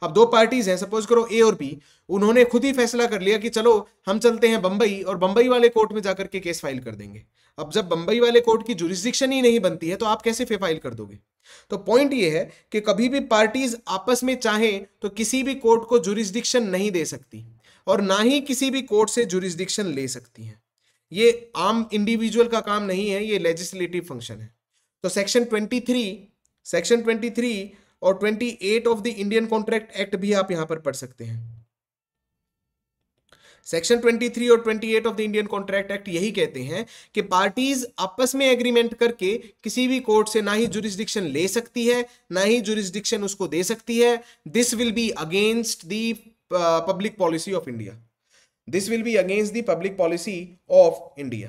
अब दो पार्टीज हैं सपोज करो ए और बी उन्होंने खुद ही फैसला कर लिया कि चलो हम चलते हैं बम्बई और बम्बई वाले कोर्ट में जाकर के केस फाइल कर देंगे अब जब बम्बई वाले कोर्ट की जुरिस्डिक्शन ही नहीं बनती है तो आप कैसे फे फाइल कर दोगे तो पॉइंट ये है कि कभी भी पार्टीज आपस में चाहें तो किसी भी कोर्ट को जुरिस्डिक्शन नहीं दे सकती और ना ही किसी भी कोर्ट से जुरिस्डिक्शन ले सकती हैं ये आम इंडिविजुअल का काम नहीं है ये लेजिस्लेटिव फंक्शन है तो सेक्शन 23 सेक्शन 23 और 28 of the Indian Contract Act भी आप यहां पर पढ़ सकते हैं सेक्शन 23 और 28 of the Indian Contract Act यही कहते हैं कि पार्टीज आपस में एग्रीमेंट करके किसी भी कोर्ट से ना ही जुरिस्डिक्शन ले सकती है ना ही जुरिस्डिक्शन उसको दे सकती है this will be against the public policy of India this will be against the public policy of India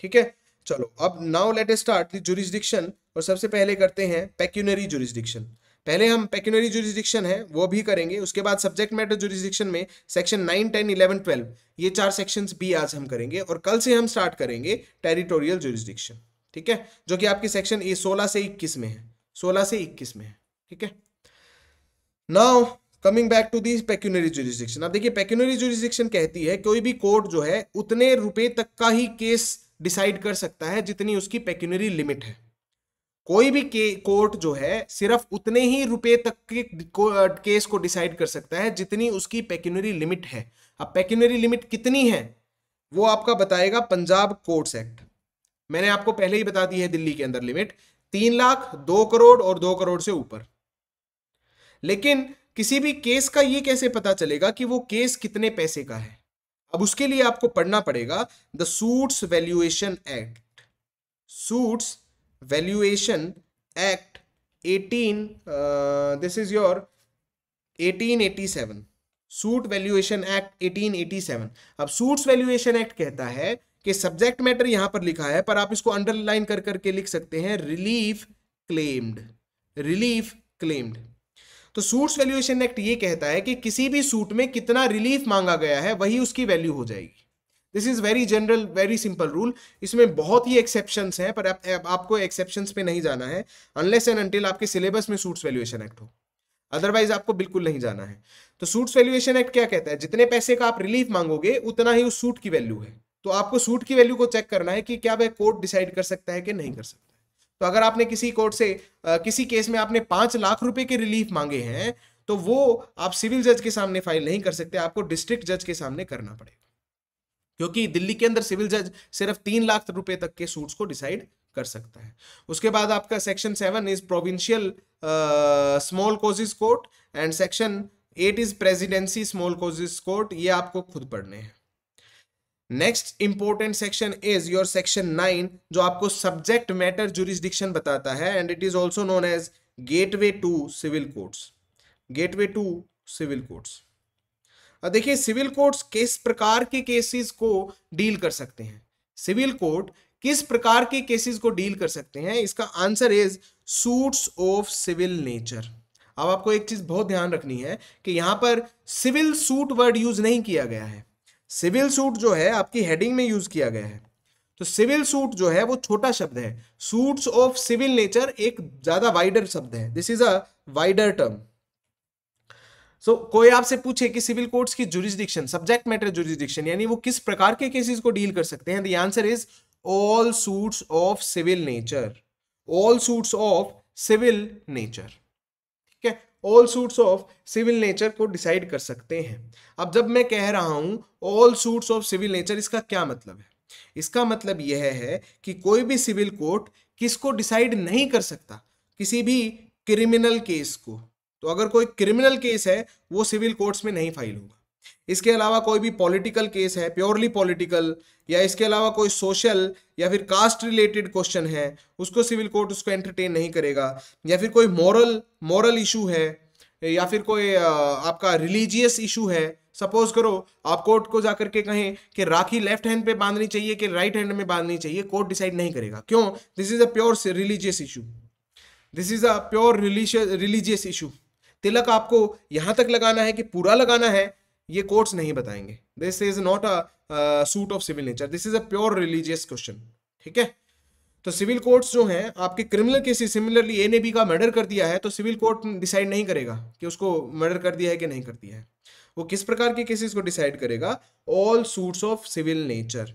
ठीक है चलो अब नाउ लेट स्टार्ट जुरिस्डिक्शन और सबसे पहले करते हैं पेक्यूनरी जुरिस्डिक्शन पहले हम पेक्यूनरी जुरिस्डिक्शन है वो भी करेंगे उसके बाद सब्जेक्ट मैटर जुरिस्डिक्शन में section nine ten eleven twelve ये चार सेक्शंस भी आज हम करेंगे और कल से हम स्टार्ट करेंगे टेरिटोरियल जुरिस्डिक्शन ठीक है जो कि आपके सेक्शन ए सोलह से इक्कीस में है सोलह से इक्कीस में है ठीक है now coming back to this pecuniary jurisdiction अब देखिए पेक्यूनरी जुरिस्डिक्शन कहती है कोई भी कोर्ट जो है उतने रुपए तक का ही केस डिसाइड कर सकता है जितनी उसकी पेक्यूनरी लिमिट है कोई भी के, कोर्ट जो है सिर्फ उतने ही रुपए तक के को, केस को डिसाइड कर सकता है जितनी उसकी पेक्यूनरी लिमिट है अब पेक्यूनरी लिमिट कितनी है वो आपका बताएगा पंजाब कोर्ट्स एक्ट मैंने आपको पहले ही बता दी है दिल्ली के अंदर लिमिट तीन लाख दो करोड़ और दो करोड़ से ऊपर लेकिन किसी भी केस का ये कैसे पता चलेगा कि वो केस कितने पैसे का है अब उसके लिए आपको पढ़ना पड़ेगा the Suits Valuation Act Suits Valuation Act 18 this is your 1887 Suit Valuation Act 1887 अब सूट्स वैल्यूएशन एक्ट कहता है कि सब्जेक्ट मैटर यहां पर लिखा है पर आप इसको अंडरलाइन कर करके लिख सकते हैं रिलीफ क्लेम्ड रिलीफ क्लेम्ड तो सूट्स वैल्यूएशन एक्ट ये कहता है कि किसी भी सूट में कितना रिलीफ मांगा गया है वही उसकी वैल्यू हो जाएगी this is very general very simple rule इसमें बहुत ही एक्सेप्शन हैं पर आप, आप, आपको एक्सेप्शन पे नहीं जाना है अनलेस एंड अनटिल आपके सिलेबस में सूट्स वैल्यूएशन एक्ट हो अदरवाइज आपको बिल्कुल नहीं जाना है तो सूट्स वैल्यूएशन एक्ट क्या कहता है जितने पैसे का आप रिलीफ मांगोगे उतना ही उस सूट की वैल्यू है तो आपको सूट की वैल्यू को चेक करना है कि क्या वह कोर्ट डिसाइड कर सकता है कि नहीं कर सकता तो अगर आपने किसी कोर्ट से किसी केस में आपने पाँच लाख रुपए के रिलीफ मांगे हैं तो वो आप सिविल जज के सामने फाइल नहीं कर सकते आपको डिस्ट्रिक्ट जज के सामने करना पड़ेगा क्योंकि दिल्ली के अंदर सिविल जज सिर्फ तीन लाख रुपए तक के सूट्स को डिसाइड कर सकता है उसके बाद आपका section seven is provincial small causes court and section eight is presidency small causes court ये आपको खुद पढ़ने हैं next important section is your section nine जो आपको सब्जेक्ट मैटर जुरिस्डिक्शन बताता है and it is also known as gateway to civil courts gateway to civil courts देखिए सिविल कोर्ट्स किस प्रकार के केसेस को डील कर सकते हैं सिविल कोर्ट किस प्रकार के केसेस को डील कर सकते हैं इसका answer is suits of civil nature अब आपको एक चीज बहुत ध्यान रखनी है कि यहां पर सिविल सूट वर्ड यूज नहीं किया गया है सिविल सूट जो है आपकी हेडिंग में यूज किया गया है तो सिविल सूट जो है वो छोटा शब्द है सूट्स ऑफ सिविल नेचर एक ज्यादा वाइडर शब्द है this is a wider term so कोई आपसे पूछे कि सिविल कोर्ट्स की जुरिस्डिक्शन सब्जेक्ट मैटर जुरिस्डिक्शन यानी वो किस प्रकार के केसेस को डील कर सकते हैं the answer is all suits of civil nature all suits of civil nature ठीक है all suits of civil nature को डिसाइड कर सकते हैं अब जब मैं कह रहा हूँ all suits of civil nature इसका क्या मतलब है इसका मतलब यह है कि कोई भी सिविल कोर्ट किसको डिसाइड नहीं कर सकता किसी भी क्रिमिनल केस को तो अगर कोई क्रिमिनल केस है वो सिविल कोर्ट्स में नहीं फाइल होगा इसके अलावा कोई भी पॉलिटिकल केस है प्योरली पॉलिटिकल या इसके अलावा कोई सोशल या फिर कास्ट रिलेटेड क्वेश्चन है उसको सिविल कोर्ट उसको एंटरटेन नहीं करेगा या फिर कोई मॉरल मॉरल इशू है या फिर कोई आपका रिलीजियस इशू है सपोज करो आप कोर्ट को जाकर के कहें कि राखी लेफ्ट हैंड पे बांधनी चाहिए कि राइट हैंड में बांधनी चाहिए कोर्ट डिसाइड नहीं करेगा क्यों this is a pure religious issue this is a pure religious issue तिलक आपको यहां तक लगाना है कि पूरा लगाना है ये कोर्ट्स नहीं बताएंगे this is not a suit of civil nature this is a pure religious question ठीक है तो सिविल कोर्ट्स जो हैं आपके क्रिमिनल केसेस सिमिलरली ए ने बी का मर्डर कर दिया है तो सिविल कोर्ट डिसाइड नहीं करेगा कि उसको मर्डर कर दिया है कि नहीं कर दिया है वो किस प्रकार के केसेस को डिसाइड करेगा all suits of civil nature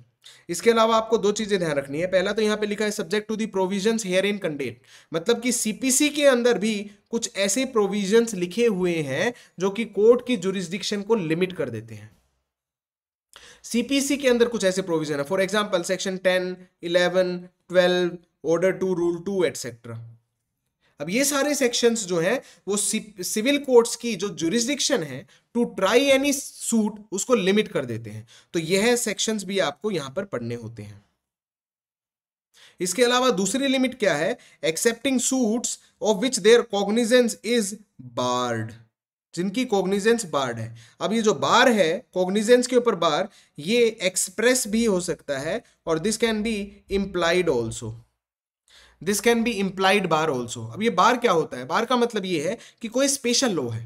इसके अलावा आपको दो चीजें ध्यान रखनी है पहला तो यहाँ पे लिखा है subject to the provision herein इन कंटेन मतलब कि सीपीसी के अंदर भी कुछ ऐसे प्रोविजंस लिखे हुए हैं जो कि कोर्ट की जुरिस्डिक्शन को लिमिट कर देते हैं सीपीसी के अंदर कुछ ऐसे प्रोविजन है for example section ten eleven twelve order two rule two etcetera अब ये सारे सेक्शंस जो हैं वो सिविल कोर्ट्स की जो जुरिस्डिक्शन है टू ट्राई एनी सूट उसको लिमिट कर देते हैं तो यह सेक्शंस भी आपको यहां पर पढ़ने होते हैं इसके अलावा दूसरी लिमिट क्या है excepting suits of which their cognizance is barred जिनकी कॉग्निजेंस बार्ड है अब ये जो बार है कॉग्निजेंस के ऊपर बार ये एक्सप्रेस भी हो सकता है और this can be implied also this can be implied bar also अब ये बार क्या होता है बार का मतलब ये है कि कोई स्पेशल लॉ है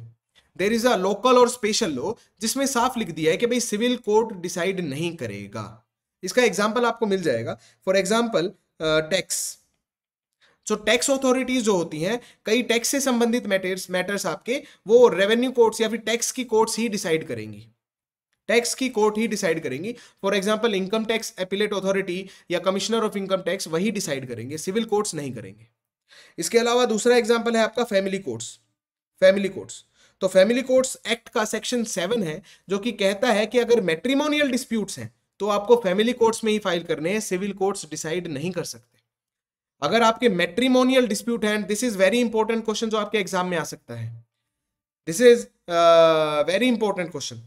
देर इज अ लोकल और स्पेशल लॉ जिसमें साफ लिख दिया है कि भाई सिविल कोर्ट डिसाइड नहीं करेगा इसका एग्जाम्पल आपको मिल जाएगा for example tax so tax authorities जो होती हैं कई टैक्स से संबंधित मैटर्स मैटर्स आपके वो रेवेन्यू कोर्ट्स या फिर टैक्स की कोर्ट्स ही डिसाइड करेंगी टैक्स की कोर्ट ही डिसाइड करेंगी for example income tax appellate authority या कमिश्नर ऑफ इनकम टैक्स वही डिसाइड करेंगे सिविल कोर्ट्स नहीं करेंगे इसके अलावा दूसरा एग्जाम्पल है आपका फैमिली कोर्ट्स फैमिली कोर्ट्स तो फैमिली कोर्ट्स एक्ट का सेक्शन सेवन है जो कि कहता है कि अगर मैट्रिमोनियल डिस्प्यूट्स हैं तो आपको फैमिली कोर्ट्स में ही फाइल करने हैं सिविल कोर्ट्स डिसाइड नहीं कर सकते अगर आपके मेट्रीमोनियल डिस्प्यूट हैं this is very important question जो आपके एग्जाम में आ सकता है this is very important question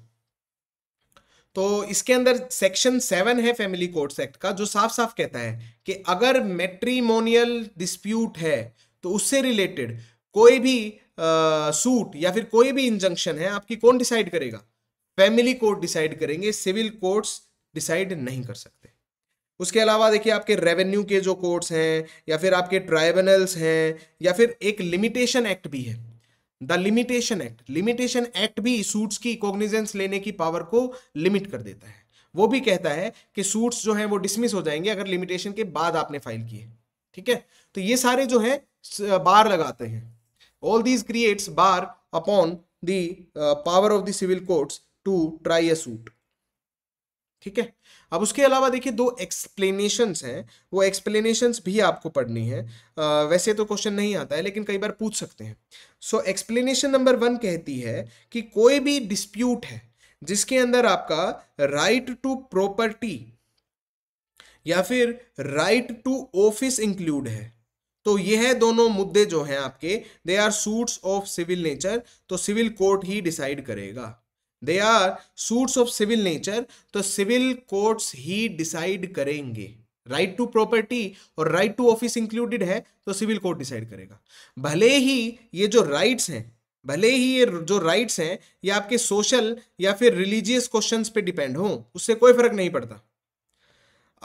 तो इसके अंदर सेक्शन सेवन है फैमिली कोर्ट्स एक्ट का जो साफ साफ कहता है कि अगर मेट्रीमोनियल डिस्प्यूट है तो उससे रिलेटेड कोई भी सूट या फिर कोई भी इंजंक्शन है आपकी कौन डिसाइड करेगा फैमिली कोर्ट डिसाइड करेंगे सिविल कोर्ट्स डिसाइड नहीं कर सकते उसके अलावा देखिए आपके रेवेन्यू के जो कोर्ट्स हैं या फिर आपके ट्राइबनल्स हैं या फिर एक लिमिटेशन एक्ट भी है the limitation act limitation act भी सूट्स की कॉग्निजेंस लेने की पावर को लिमिट कर देता है वो भी कहता है कि सूट्स जो है वो डिसमिस हो जाएंगे अगर लिमिटेशन के बाद आपने फाइल किए ठीक है तो ये सारे जो है बार लगाते हैं all these creates bar upon the power of the civil courts to try at suit ठीक है अब उसके अलावा देखिए दो एक्सप्लेनेशंस हैं वो एक्सप्लेनेशंस भी आपको पढ़नी है आ, वैसे तो क्वेश्चन नहीं आता है लेकिन कई बार पूछ सकते हैं सो एक्सप्लेनेशन नंबर वन कहती है कि कोई भी डिस्प्यूट है जिसके अंदर आपका राइट टू प्रॉपर्टी या फिर राइट टू ऑफिस इंक्लूड है तो ये है दोनों मुद्दे जो हैं आपके they are suits of civil nature तो सिविल कोर्ट ही डिसाइड करेगा they are suits of civil nature तो सिविल कोर्ट्स ही डिसाइड करेंगे राइट टू प्रॉपर्टी और राइट टू ऑफिस इंक्लूडेड है तो सिविल कोर्ट डिसाइड करेगा भले ही ये जो राइट्स हैं भले ही ये जो राइट्स हैं ये आपके सोशल या फिर रिलीजियस क्वेश्चंस पे डिपेंड हो उससे कोई फर्क नहीं पड़ता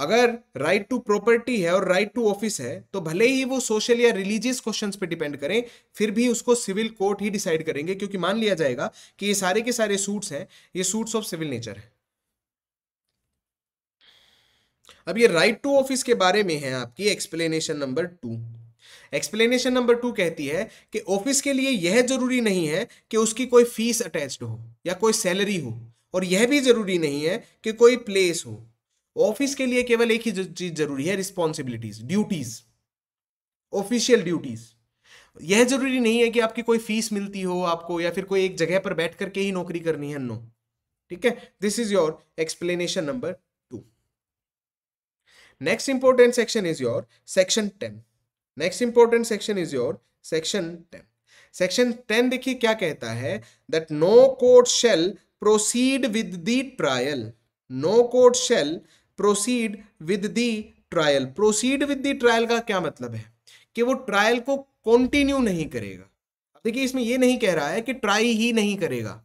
अगर राइट टू प्रॉपर्टी है और राइट टू ऑफिस है तो भले ही वो सोशल या रिलीजियस क्वेश्चन पे डिपेंड करें फिर भी उसको सिविल कोर्ट ही डिसाइड करेंगे क्योंकि मान लिया जाएगा कि ये सारे के सारे सूट्स हैं ये सूट्स ऑफ सिविल नेचर है अब ये राइट टू ऑफिस के बारे में है आपकी explanation number two explanation number two कहती है कि ऑफिस के लिए यह जरूरी नहीं है कि उसकी कोई फीस अटैच्ड हो या कोई सैलरी हो और यह भी जरूरी नहीं है कि कोई प्लेस हो ऑफिस के लिए केवल एक ही चीज जरूरी है रिस्पॉन्सिबिलिटीज ड्यूटीज ऑफिशियल ड्यूटीज यह जरूरी नहीं है कि आपकी कोई फीस मिलती हो आपको या फिर कोई एक जगह पर बैठ करके ही नौकरी करनी है नो ठीक है this is your explanation number two next important section is your section ten next important section is your section ten section ten देखिए क्या कहता है that no court shall proceed with the trial no court shall proceed with the trial proceed with the trial का क्या मतलब है कि वो ट्रायल को कंटिन्यू नहीं करेगा अब देखिए इसमें ये नहीं कह रहा है कि ट्राई ही नहीं करेगा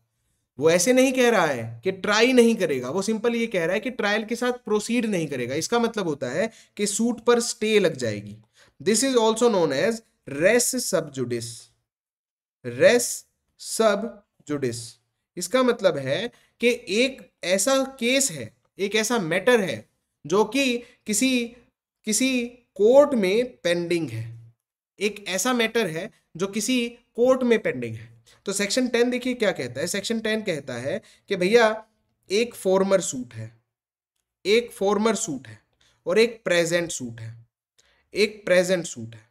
वो ऐसे नहीं कह रहा है कि ट्राई नहीं करेगा वो सिंपल ये कह रहा है कि ट्रायल के साथ प्रोसीड नहीं करेगा इसका मतलब होता है कि सूट पर स्टे लग जाएगी this is also known as res sub judice race sub जुडिस इसका मतलब है कि एक ऐसा केस है एक ऐसा मैटर है जो कि किसी किसी कोर्ट में पेंडिंग है एक ऐसा मैटर है जो किसी कोर्ट में पेंडिंग है तो सेक्शन टेन देखिए क्या कहता है सेक्शन टेन कहता है कि भैया एक फॉर्मर सूट है एक फॉर्मर सूट है और एक प्रेजेंट सूट है एक प्रेजेंट सूट है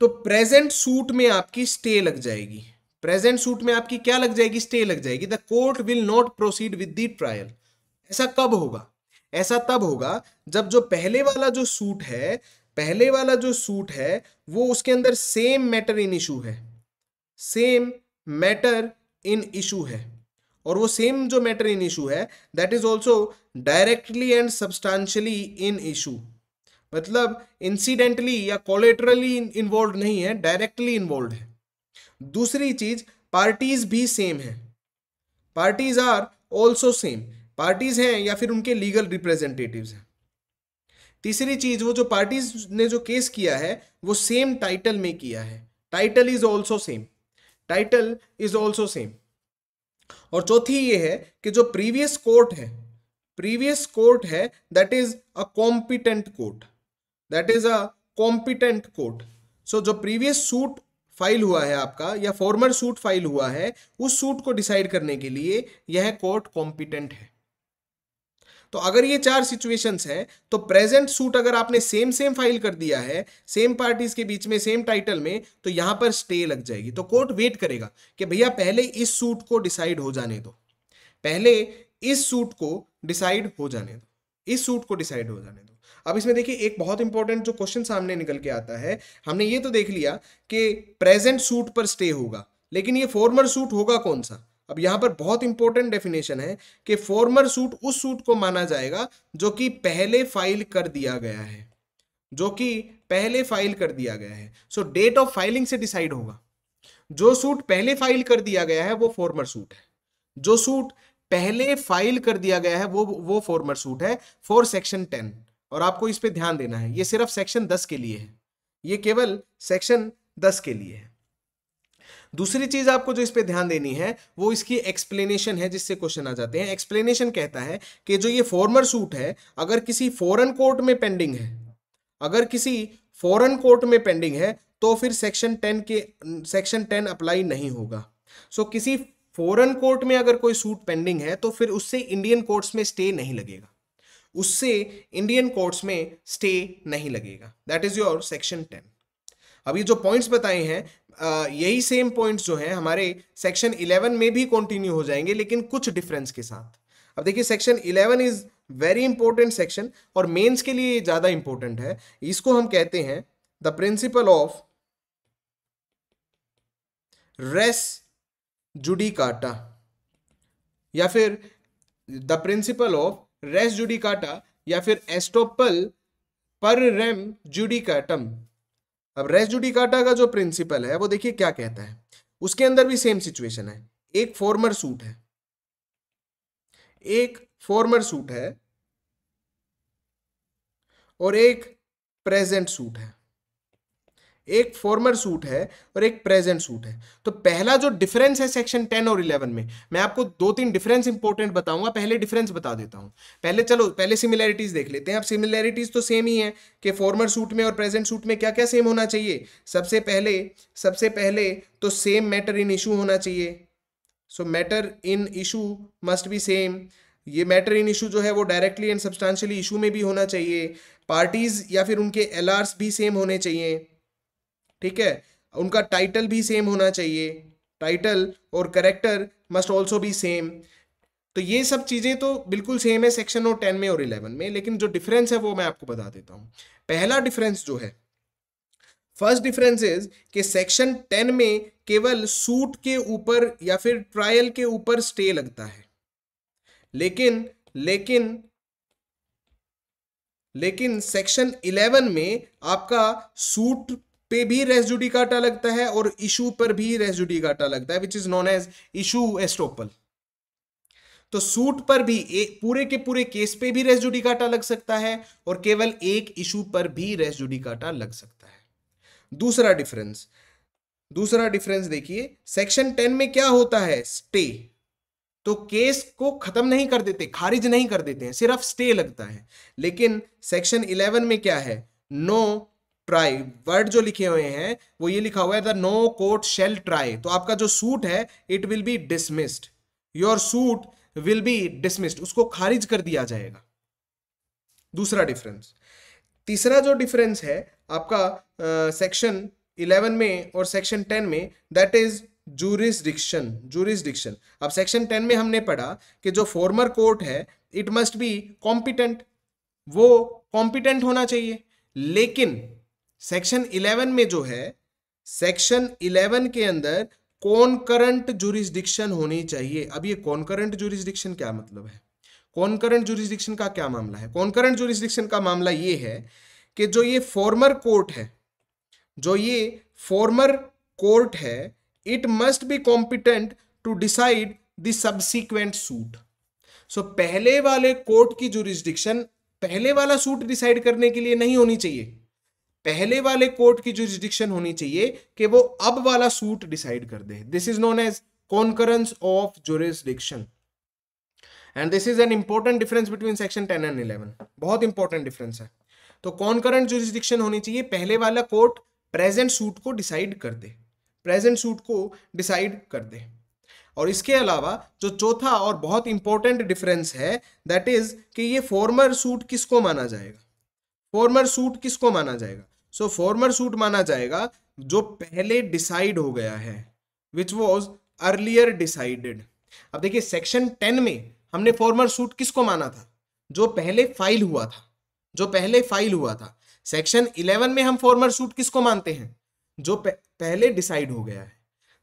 तो प्रेजेंट सूट में आपकी स्टे लग जाएगी प्रेजेंट सूट में आपकी क्या लग जाएगी स्टे लग जाएगी the court will not proceed with the trial ऐसा कब होगा ऐसा तब होगा जब जो पहले वाला जो सूट है पहले वाला जो सूट है वो उसके अंदर सेम मैटर इन इशू है सेम मैटर इन इशू है और वो सेम जो मैटर इन इशू है that is also directly and substantially in issue मतलब इंसिडेंटली या कोलेटरली इन्वॉल्व नहीं है डायरेक्टली इन्वॉल्व है दूसरी चीज पार्टीज भी सेम है parties are also same parties हैं या फिर उनके लीगल रिप्रेजेंटेटिव हैं तीसरी चीज़ वो जो पार्टीज ने जो केस किया है वो सेम टाइटल में किया है title is also same title is also same और चौथी ये है कि जो प्रीवियस कोर्ट है प्रीवियस कोर्ट है that is a competent court that is a competent court so जो प्रीवियस सूट फाइल हुआ है आपका या फॉर्मर सूट फाइल हुआ है उस सूट को डिसाइड करने के लिए यह कोर्ट कॉम्पिटेंट है तो अगर ये चार सिचुएशंस है तो प्रेजेंट सूट अगर आपने सेम सेम फाइल कर दिया है सेम पार्टीज के बीच में सेम टाइटल में तो यहां पर स्टे लग जाएगी तो कोर्ट वेट करेगा कि भैया पहले इस सूट को डिसाइड हो जाने दो पहले इस सूट को डिसाइड हो जाने दो इस सूट को डिसाइड हो जाने दो अब इसमें देखिए एक बहुत इंपॉर्टेंट जो क्वेश्चन सामने निकल के आता है हमने ये तो देख लिया कि प्रेजेंट सूट पर स्टे होगा लेकिन ये फॉर्मर सूट होगा कौन सा अब यहां पर बहुत इंपॉर्टेंट डेफिनेशन है कि फॉर्मर सूट उस सूट को माना जाएगा जो कि पहले फाइल कर दिया गया है जो कि पहले फाइल कर दिया गया है सो डेट ऑफ फाइलिंग से डिसाइड होगा जो सूट पहले फाइल कर दिया गया है वो फॉर्मर सूट है जो सूट पहले फाइल कर दिया गया है वो वो फॉर्मर सूट है फॉर सेक्शन टेन और आपको इस पर ध्यान देना है ये सिर्फ सेक्शन दस के लिए है ये केवल सेक्शन दस के लिए है दूसरी चीज आपको जो इस पर ध्यान देनी है वो इसकी एक्सप्लेनेशन है जिससे क्वेश्चन आ जाते हैं एक्सप्लेनेशन कहता है कि जो ये फॉर्मर सूट है अगर किसी फॉरन कोर्ट में पेंडिंग है अगर किसी फॉरन कोर्ट में पेंडिंग है तो फिर सेक्शन टेन के सेक्शन टेन अप्लाई नहीं होगा सो so, किसी फॉरन कोर्ट में अगर कोई सूट पेंडिंग है तो फिर उससे इंडियन कोर्ट्स में स्टे नहीं लगेगा उससे इंडियन कोर्ट्स में स्टे नहीं लगेगा that is your section ten अभी जो पॉइंट्स बताए हैं यही सेम पॉइंट्स जो है हमारे सेक्शन 11 में भी कंटिन्यू हो जाएंगे लेकिन कुछ डिफरेंस के साथ अब देखिए section 11 is very important section और मेंस के लिए ज़्यादा इंपॉर्टेंट है इसको हम कहते हैं the principle of res judicata या फिर the principle of res judicata या फिर एस्टोपल पर रेम जुडिकाटम अब रेस जुडिकाटा का जो प्रिंसिपल है वो देखिए क्या कहता है उसके अंदर भी सेम सिचुएशन है एक फॉर्मर सूट है एक फॉर्मर सूट है और एक प्रेजेंट सूट है एक फॉर्मर सूट है और एक प्रेजेंट सूट है तो पहला जो डिफरेंस है सेक्शन टेन और इलेवन में मैं आपको दो तीन डिफरेंस इंपॉर्टेंट बताऊंगा पहले डिफरेंस बता देता हूं पहले चलो पहले सिमिलैरिटीज देख लेते हैं अब सिमिलैरिटीज तो सेम ही है कि फॉर्मर सूट में और प्रेजेंट सूट में क्या क्या सेम होना चाहिए सबसे पहले सबसे पहले तो सेम मैटर इन इशू होना चाहिए so matter in issue must be same ये मैटर इन इशू जो है वो डायरेक्टली एंड सब्सटैंशियली इशू में भी होना चाहिए पार्टीज़ या फिर उनके एल भी सेम होने चाहिए ठीक है उनका टाइटल भी सेम होना चाहिए टाइटल और करेक्टर मस्ट ऑल्सो भी सेम तो ये सब चीज़ें तो बिल्कुल सेम है सेक्शन नोट टेन में और इलेवन में लेकिन जो डिफरेंस है वो मैं आपको बता देता हूँ पहला डिफरेंस जो है फर्स्ट डिफरेंस इज कि सेक्शन टेन में केवल सूट के ऊपर या फिर ट्रायल के ऊपर स्टे लगता है लेकिन लेकिन लेकिन सेक्शन इलेवन में आपका सूट पे भी रेसिड्यूडी काटा लगता है और इशू पर भी रेसिड्यूडी काटा लगता है which is known as issue estoppel तो सूट पर भी ए, पूरे के पूरे केस पे भी रेसिड्यूडी काटा लग सकता है और केवल एक इशू पर भी रेसिड्यूडी काटा लग सकता है दूसरा डिफरेंस दूसरा डिफरेंस देखिए सेक्शन टेन में क्या होता है स्टे तो केस को खत्म नहीं कर देते खारिज नहीं कर देते हैं सिर्फ स्टे लगता है लेकिन सेक्शन इलेवन में क्या है नो ट्राई वर्ड जो लिखे हुए हैं वो ये लिखा हुआ है the no court shall try तो आपका जो सूट है it will be dismissed your suit will be dismissed उसको खारिज कर दिया जाएगा दूसरा डिफरेंस तीसरा जो डिफरेंस है आपका सेक्शन uh, इलेवन में और सेक्शन टेन में दैट इज जूरिस्डिक्शन जूरिस्डिक्शन अब सेक्शन टेन में हमने पढ़ा कि जो फॉर्मर कोर्ट है इट मस्ट बी कॉम्पिटेंट वो कॉम्पिटेंट होना चाहिए लेकिन सेक्शन 11 में जो है सेक्शन 11 के अंदर करंट जुरिस्डिक्शन होनी चाहिए अब ये करंट जुरिस्डिक्शन क्या मतलब है करंट जुरिस्डिक्शन का क्या मामला है कॉन्करंट जुरिस्डिक्शन का मामला ये है कि जो ये फॉर्मर कोर्ट है जो ये फॉर्मर कोर्ट है it must be competent to decide the subsequent suit so पहले वाले कोर्ट की जुरिस्डिक्शन पहले वाला सूट डिसाइड करने के लिए नहीं होनी चाहिए पहले वाले कोर्ट की जो जुरिडिक्शन होनी चाहिए कि वो अब वाला सूट डिसाइड कर दे this is known as concurrence of jurisdiction and this is an important difference between section ten and eleven बहुत इंपॉर्टेंट डिफरेंस है तो कॉन्करेंट जुरिस्डिक्शन होनी चाहिए पहले वाला कोर्ट प्रेजेंट सूट को डिसाइड कर दे प्रेजेंट सूट को डिसाइड कर दे और इसके अलावा जो चौथा और बहुत इंपॉर्टेंट डिफरेंस है दैट इज कि ये फॉर्मर सूट किसको माना जाएगा फॉर्मर सूट किसको माना जाएगा सो फॉर्मर सूट माना जाएगा जो पहले डिसाइड हो गया है विच वॉज अर्लियर डिसाइडेड अब देखिए सेक्शन टेन में हमने फॉर्मर सूट किसको माना था जो पहले फाइल हुआ था जो पहले फाइल हुआ था सेक्शन इलेवन में हम फॉर्मर सूट किसको मानते हैं जो पहले डिसाइड हो गया है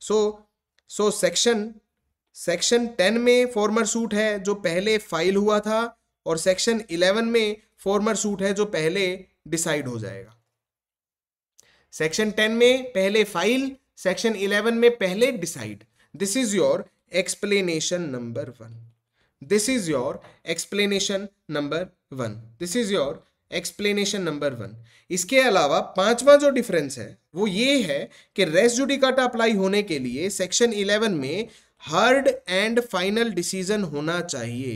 so so section section ten में फॉर्मर सूट है जो पहले फाइल हुआ था और सेक्शन इलेवन में फॉर्मर सूट है जो पहले डिसाइड हो जाएगा सेक्शन टेन में पहले फाइल सेक्शन इलेवन में पहले decide this is your explanation number one this is your explanation number one this is your explanation number one इसके अलावा पांचवा जो डिफरेंस है वो ये है कि रेस जुडिकाटा अप्लाई होने के लिए सेक्शन इलेवन में हर्ड एंड फाइनल डिसीजन होना चाहिए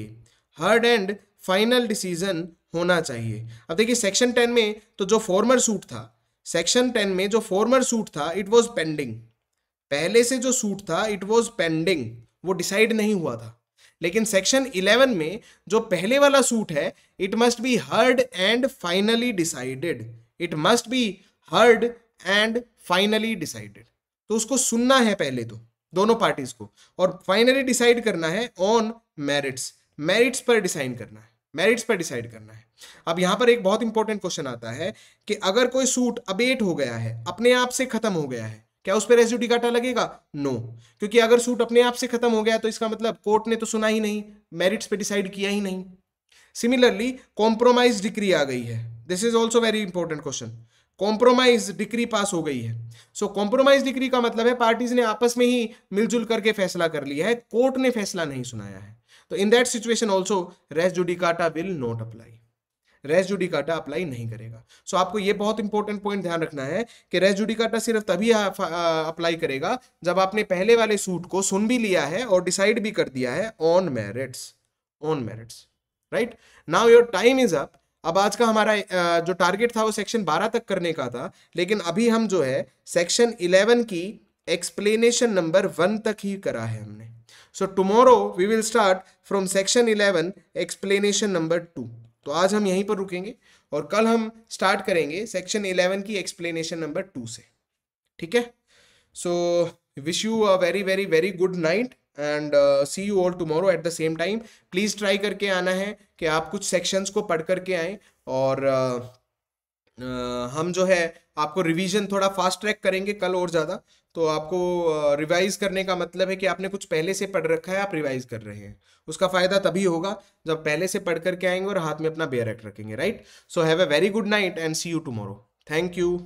हर्ड एंड फाइनल डिसीजन होना चाहिए अब देखिए सेक्शन टेन में तो जो फॉर्मर सूट था सेक्शन टेन में जो फॉर्मर सूट था इट वॉज पेंडिंग पहले से जो सूट था इट वॉज पेंडिंग वो डिसाइड नहीं हुआ था लेकिन सेक्शन इलेवन में जो पहले वाला सूट है it must be heard and finally decided it must be heard and finally decided तो उसको सुनना है पहले तो दोनों पार्टीज को और फाइनली डिसाइड करना है ऑन मेरिट्स मेरिट्स पर डिसाइड करना है मेरिट्स पर डिसाइड करना है अब यहां पर एक बहुत इंपॉर्टेंट क्वेश्चन आता है कि अगर कोई सूट अबेट हो गया है अपने आप से खत्म हो गया है क्या उस पर रेज्यूडी काटा लगेगा नो no. क्योंकि अगर सूट अपने आप से खत्म हो गया तो इसका मतलब कोर्ट ने तो सुना ही नहीं मेरिट्स पे डिसाइड किया ही नहीं सिमिलरली कॉम्प्रोमाइज डिक्री आ गई है this is also very important question compromise decree pass हो गई है सो कॉम्प्रोमाइज डिक्री का मतलब है पार्टीज ने आपस में ही मिलजुल करके फैसला कर लिया है कोर्ट ने फैसला नहीं सुनाया है तो in that situation also res judicata will not apply res judicata apply नहीं करेगा सो so, आपको ये बहुत इंपॉर्टेंट पॉइंट ध्यान रखना है कि रेस जुडिकाटा सिर्फ तभी अप्लाई करेगा जब आपने पहले वाले सूट को सुन भी लिया है और डिसाइड भी कर दिया है on merits on merits right now your time is up अब आज का हमारा जो टारगेट था वो सेक्शन 12 तक करने का था लेकिन अभी हम जो है सेक्शन 11 की एक्सप्लेनेशन नंबर वन तक ही करा है हमने so tomorrow we will start from section 11 explanation number two तो आज हम यहीं पर रुकेंगे और कल हम स्टार्ट करेंगे सेक्शन 11 की एक्सप्लेनेशन नंबर टू से ठीक है so wish you a very very very good night and see you all tomorrow at the same time please try करके आना है कि आप कुछ सेक्शंस को पढ़ करके आए और uh, uh, हम जो है आपको रिवीजन थोड़ा फास्ट ट्रैक करेंगे कल और ज़्यादा तो आपको रिवाइज करने का मतलब है कि आपने कुछ पहले से पढ़ रखा है आप रिवाइज कर रहे हैं उसका फायदा तभी होगा जब पहले से पढ़ करके आएंगे और हाथ में अपना बेयर एक्ट रखेंगे right so have a very good night and see you tomorrow thank you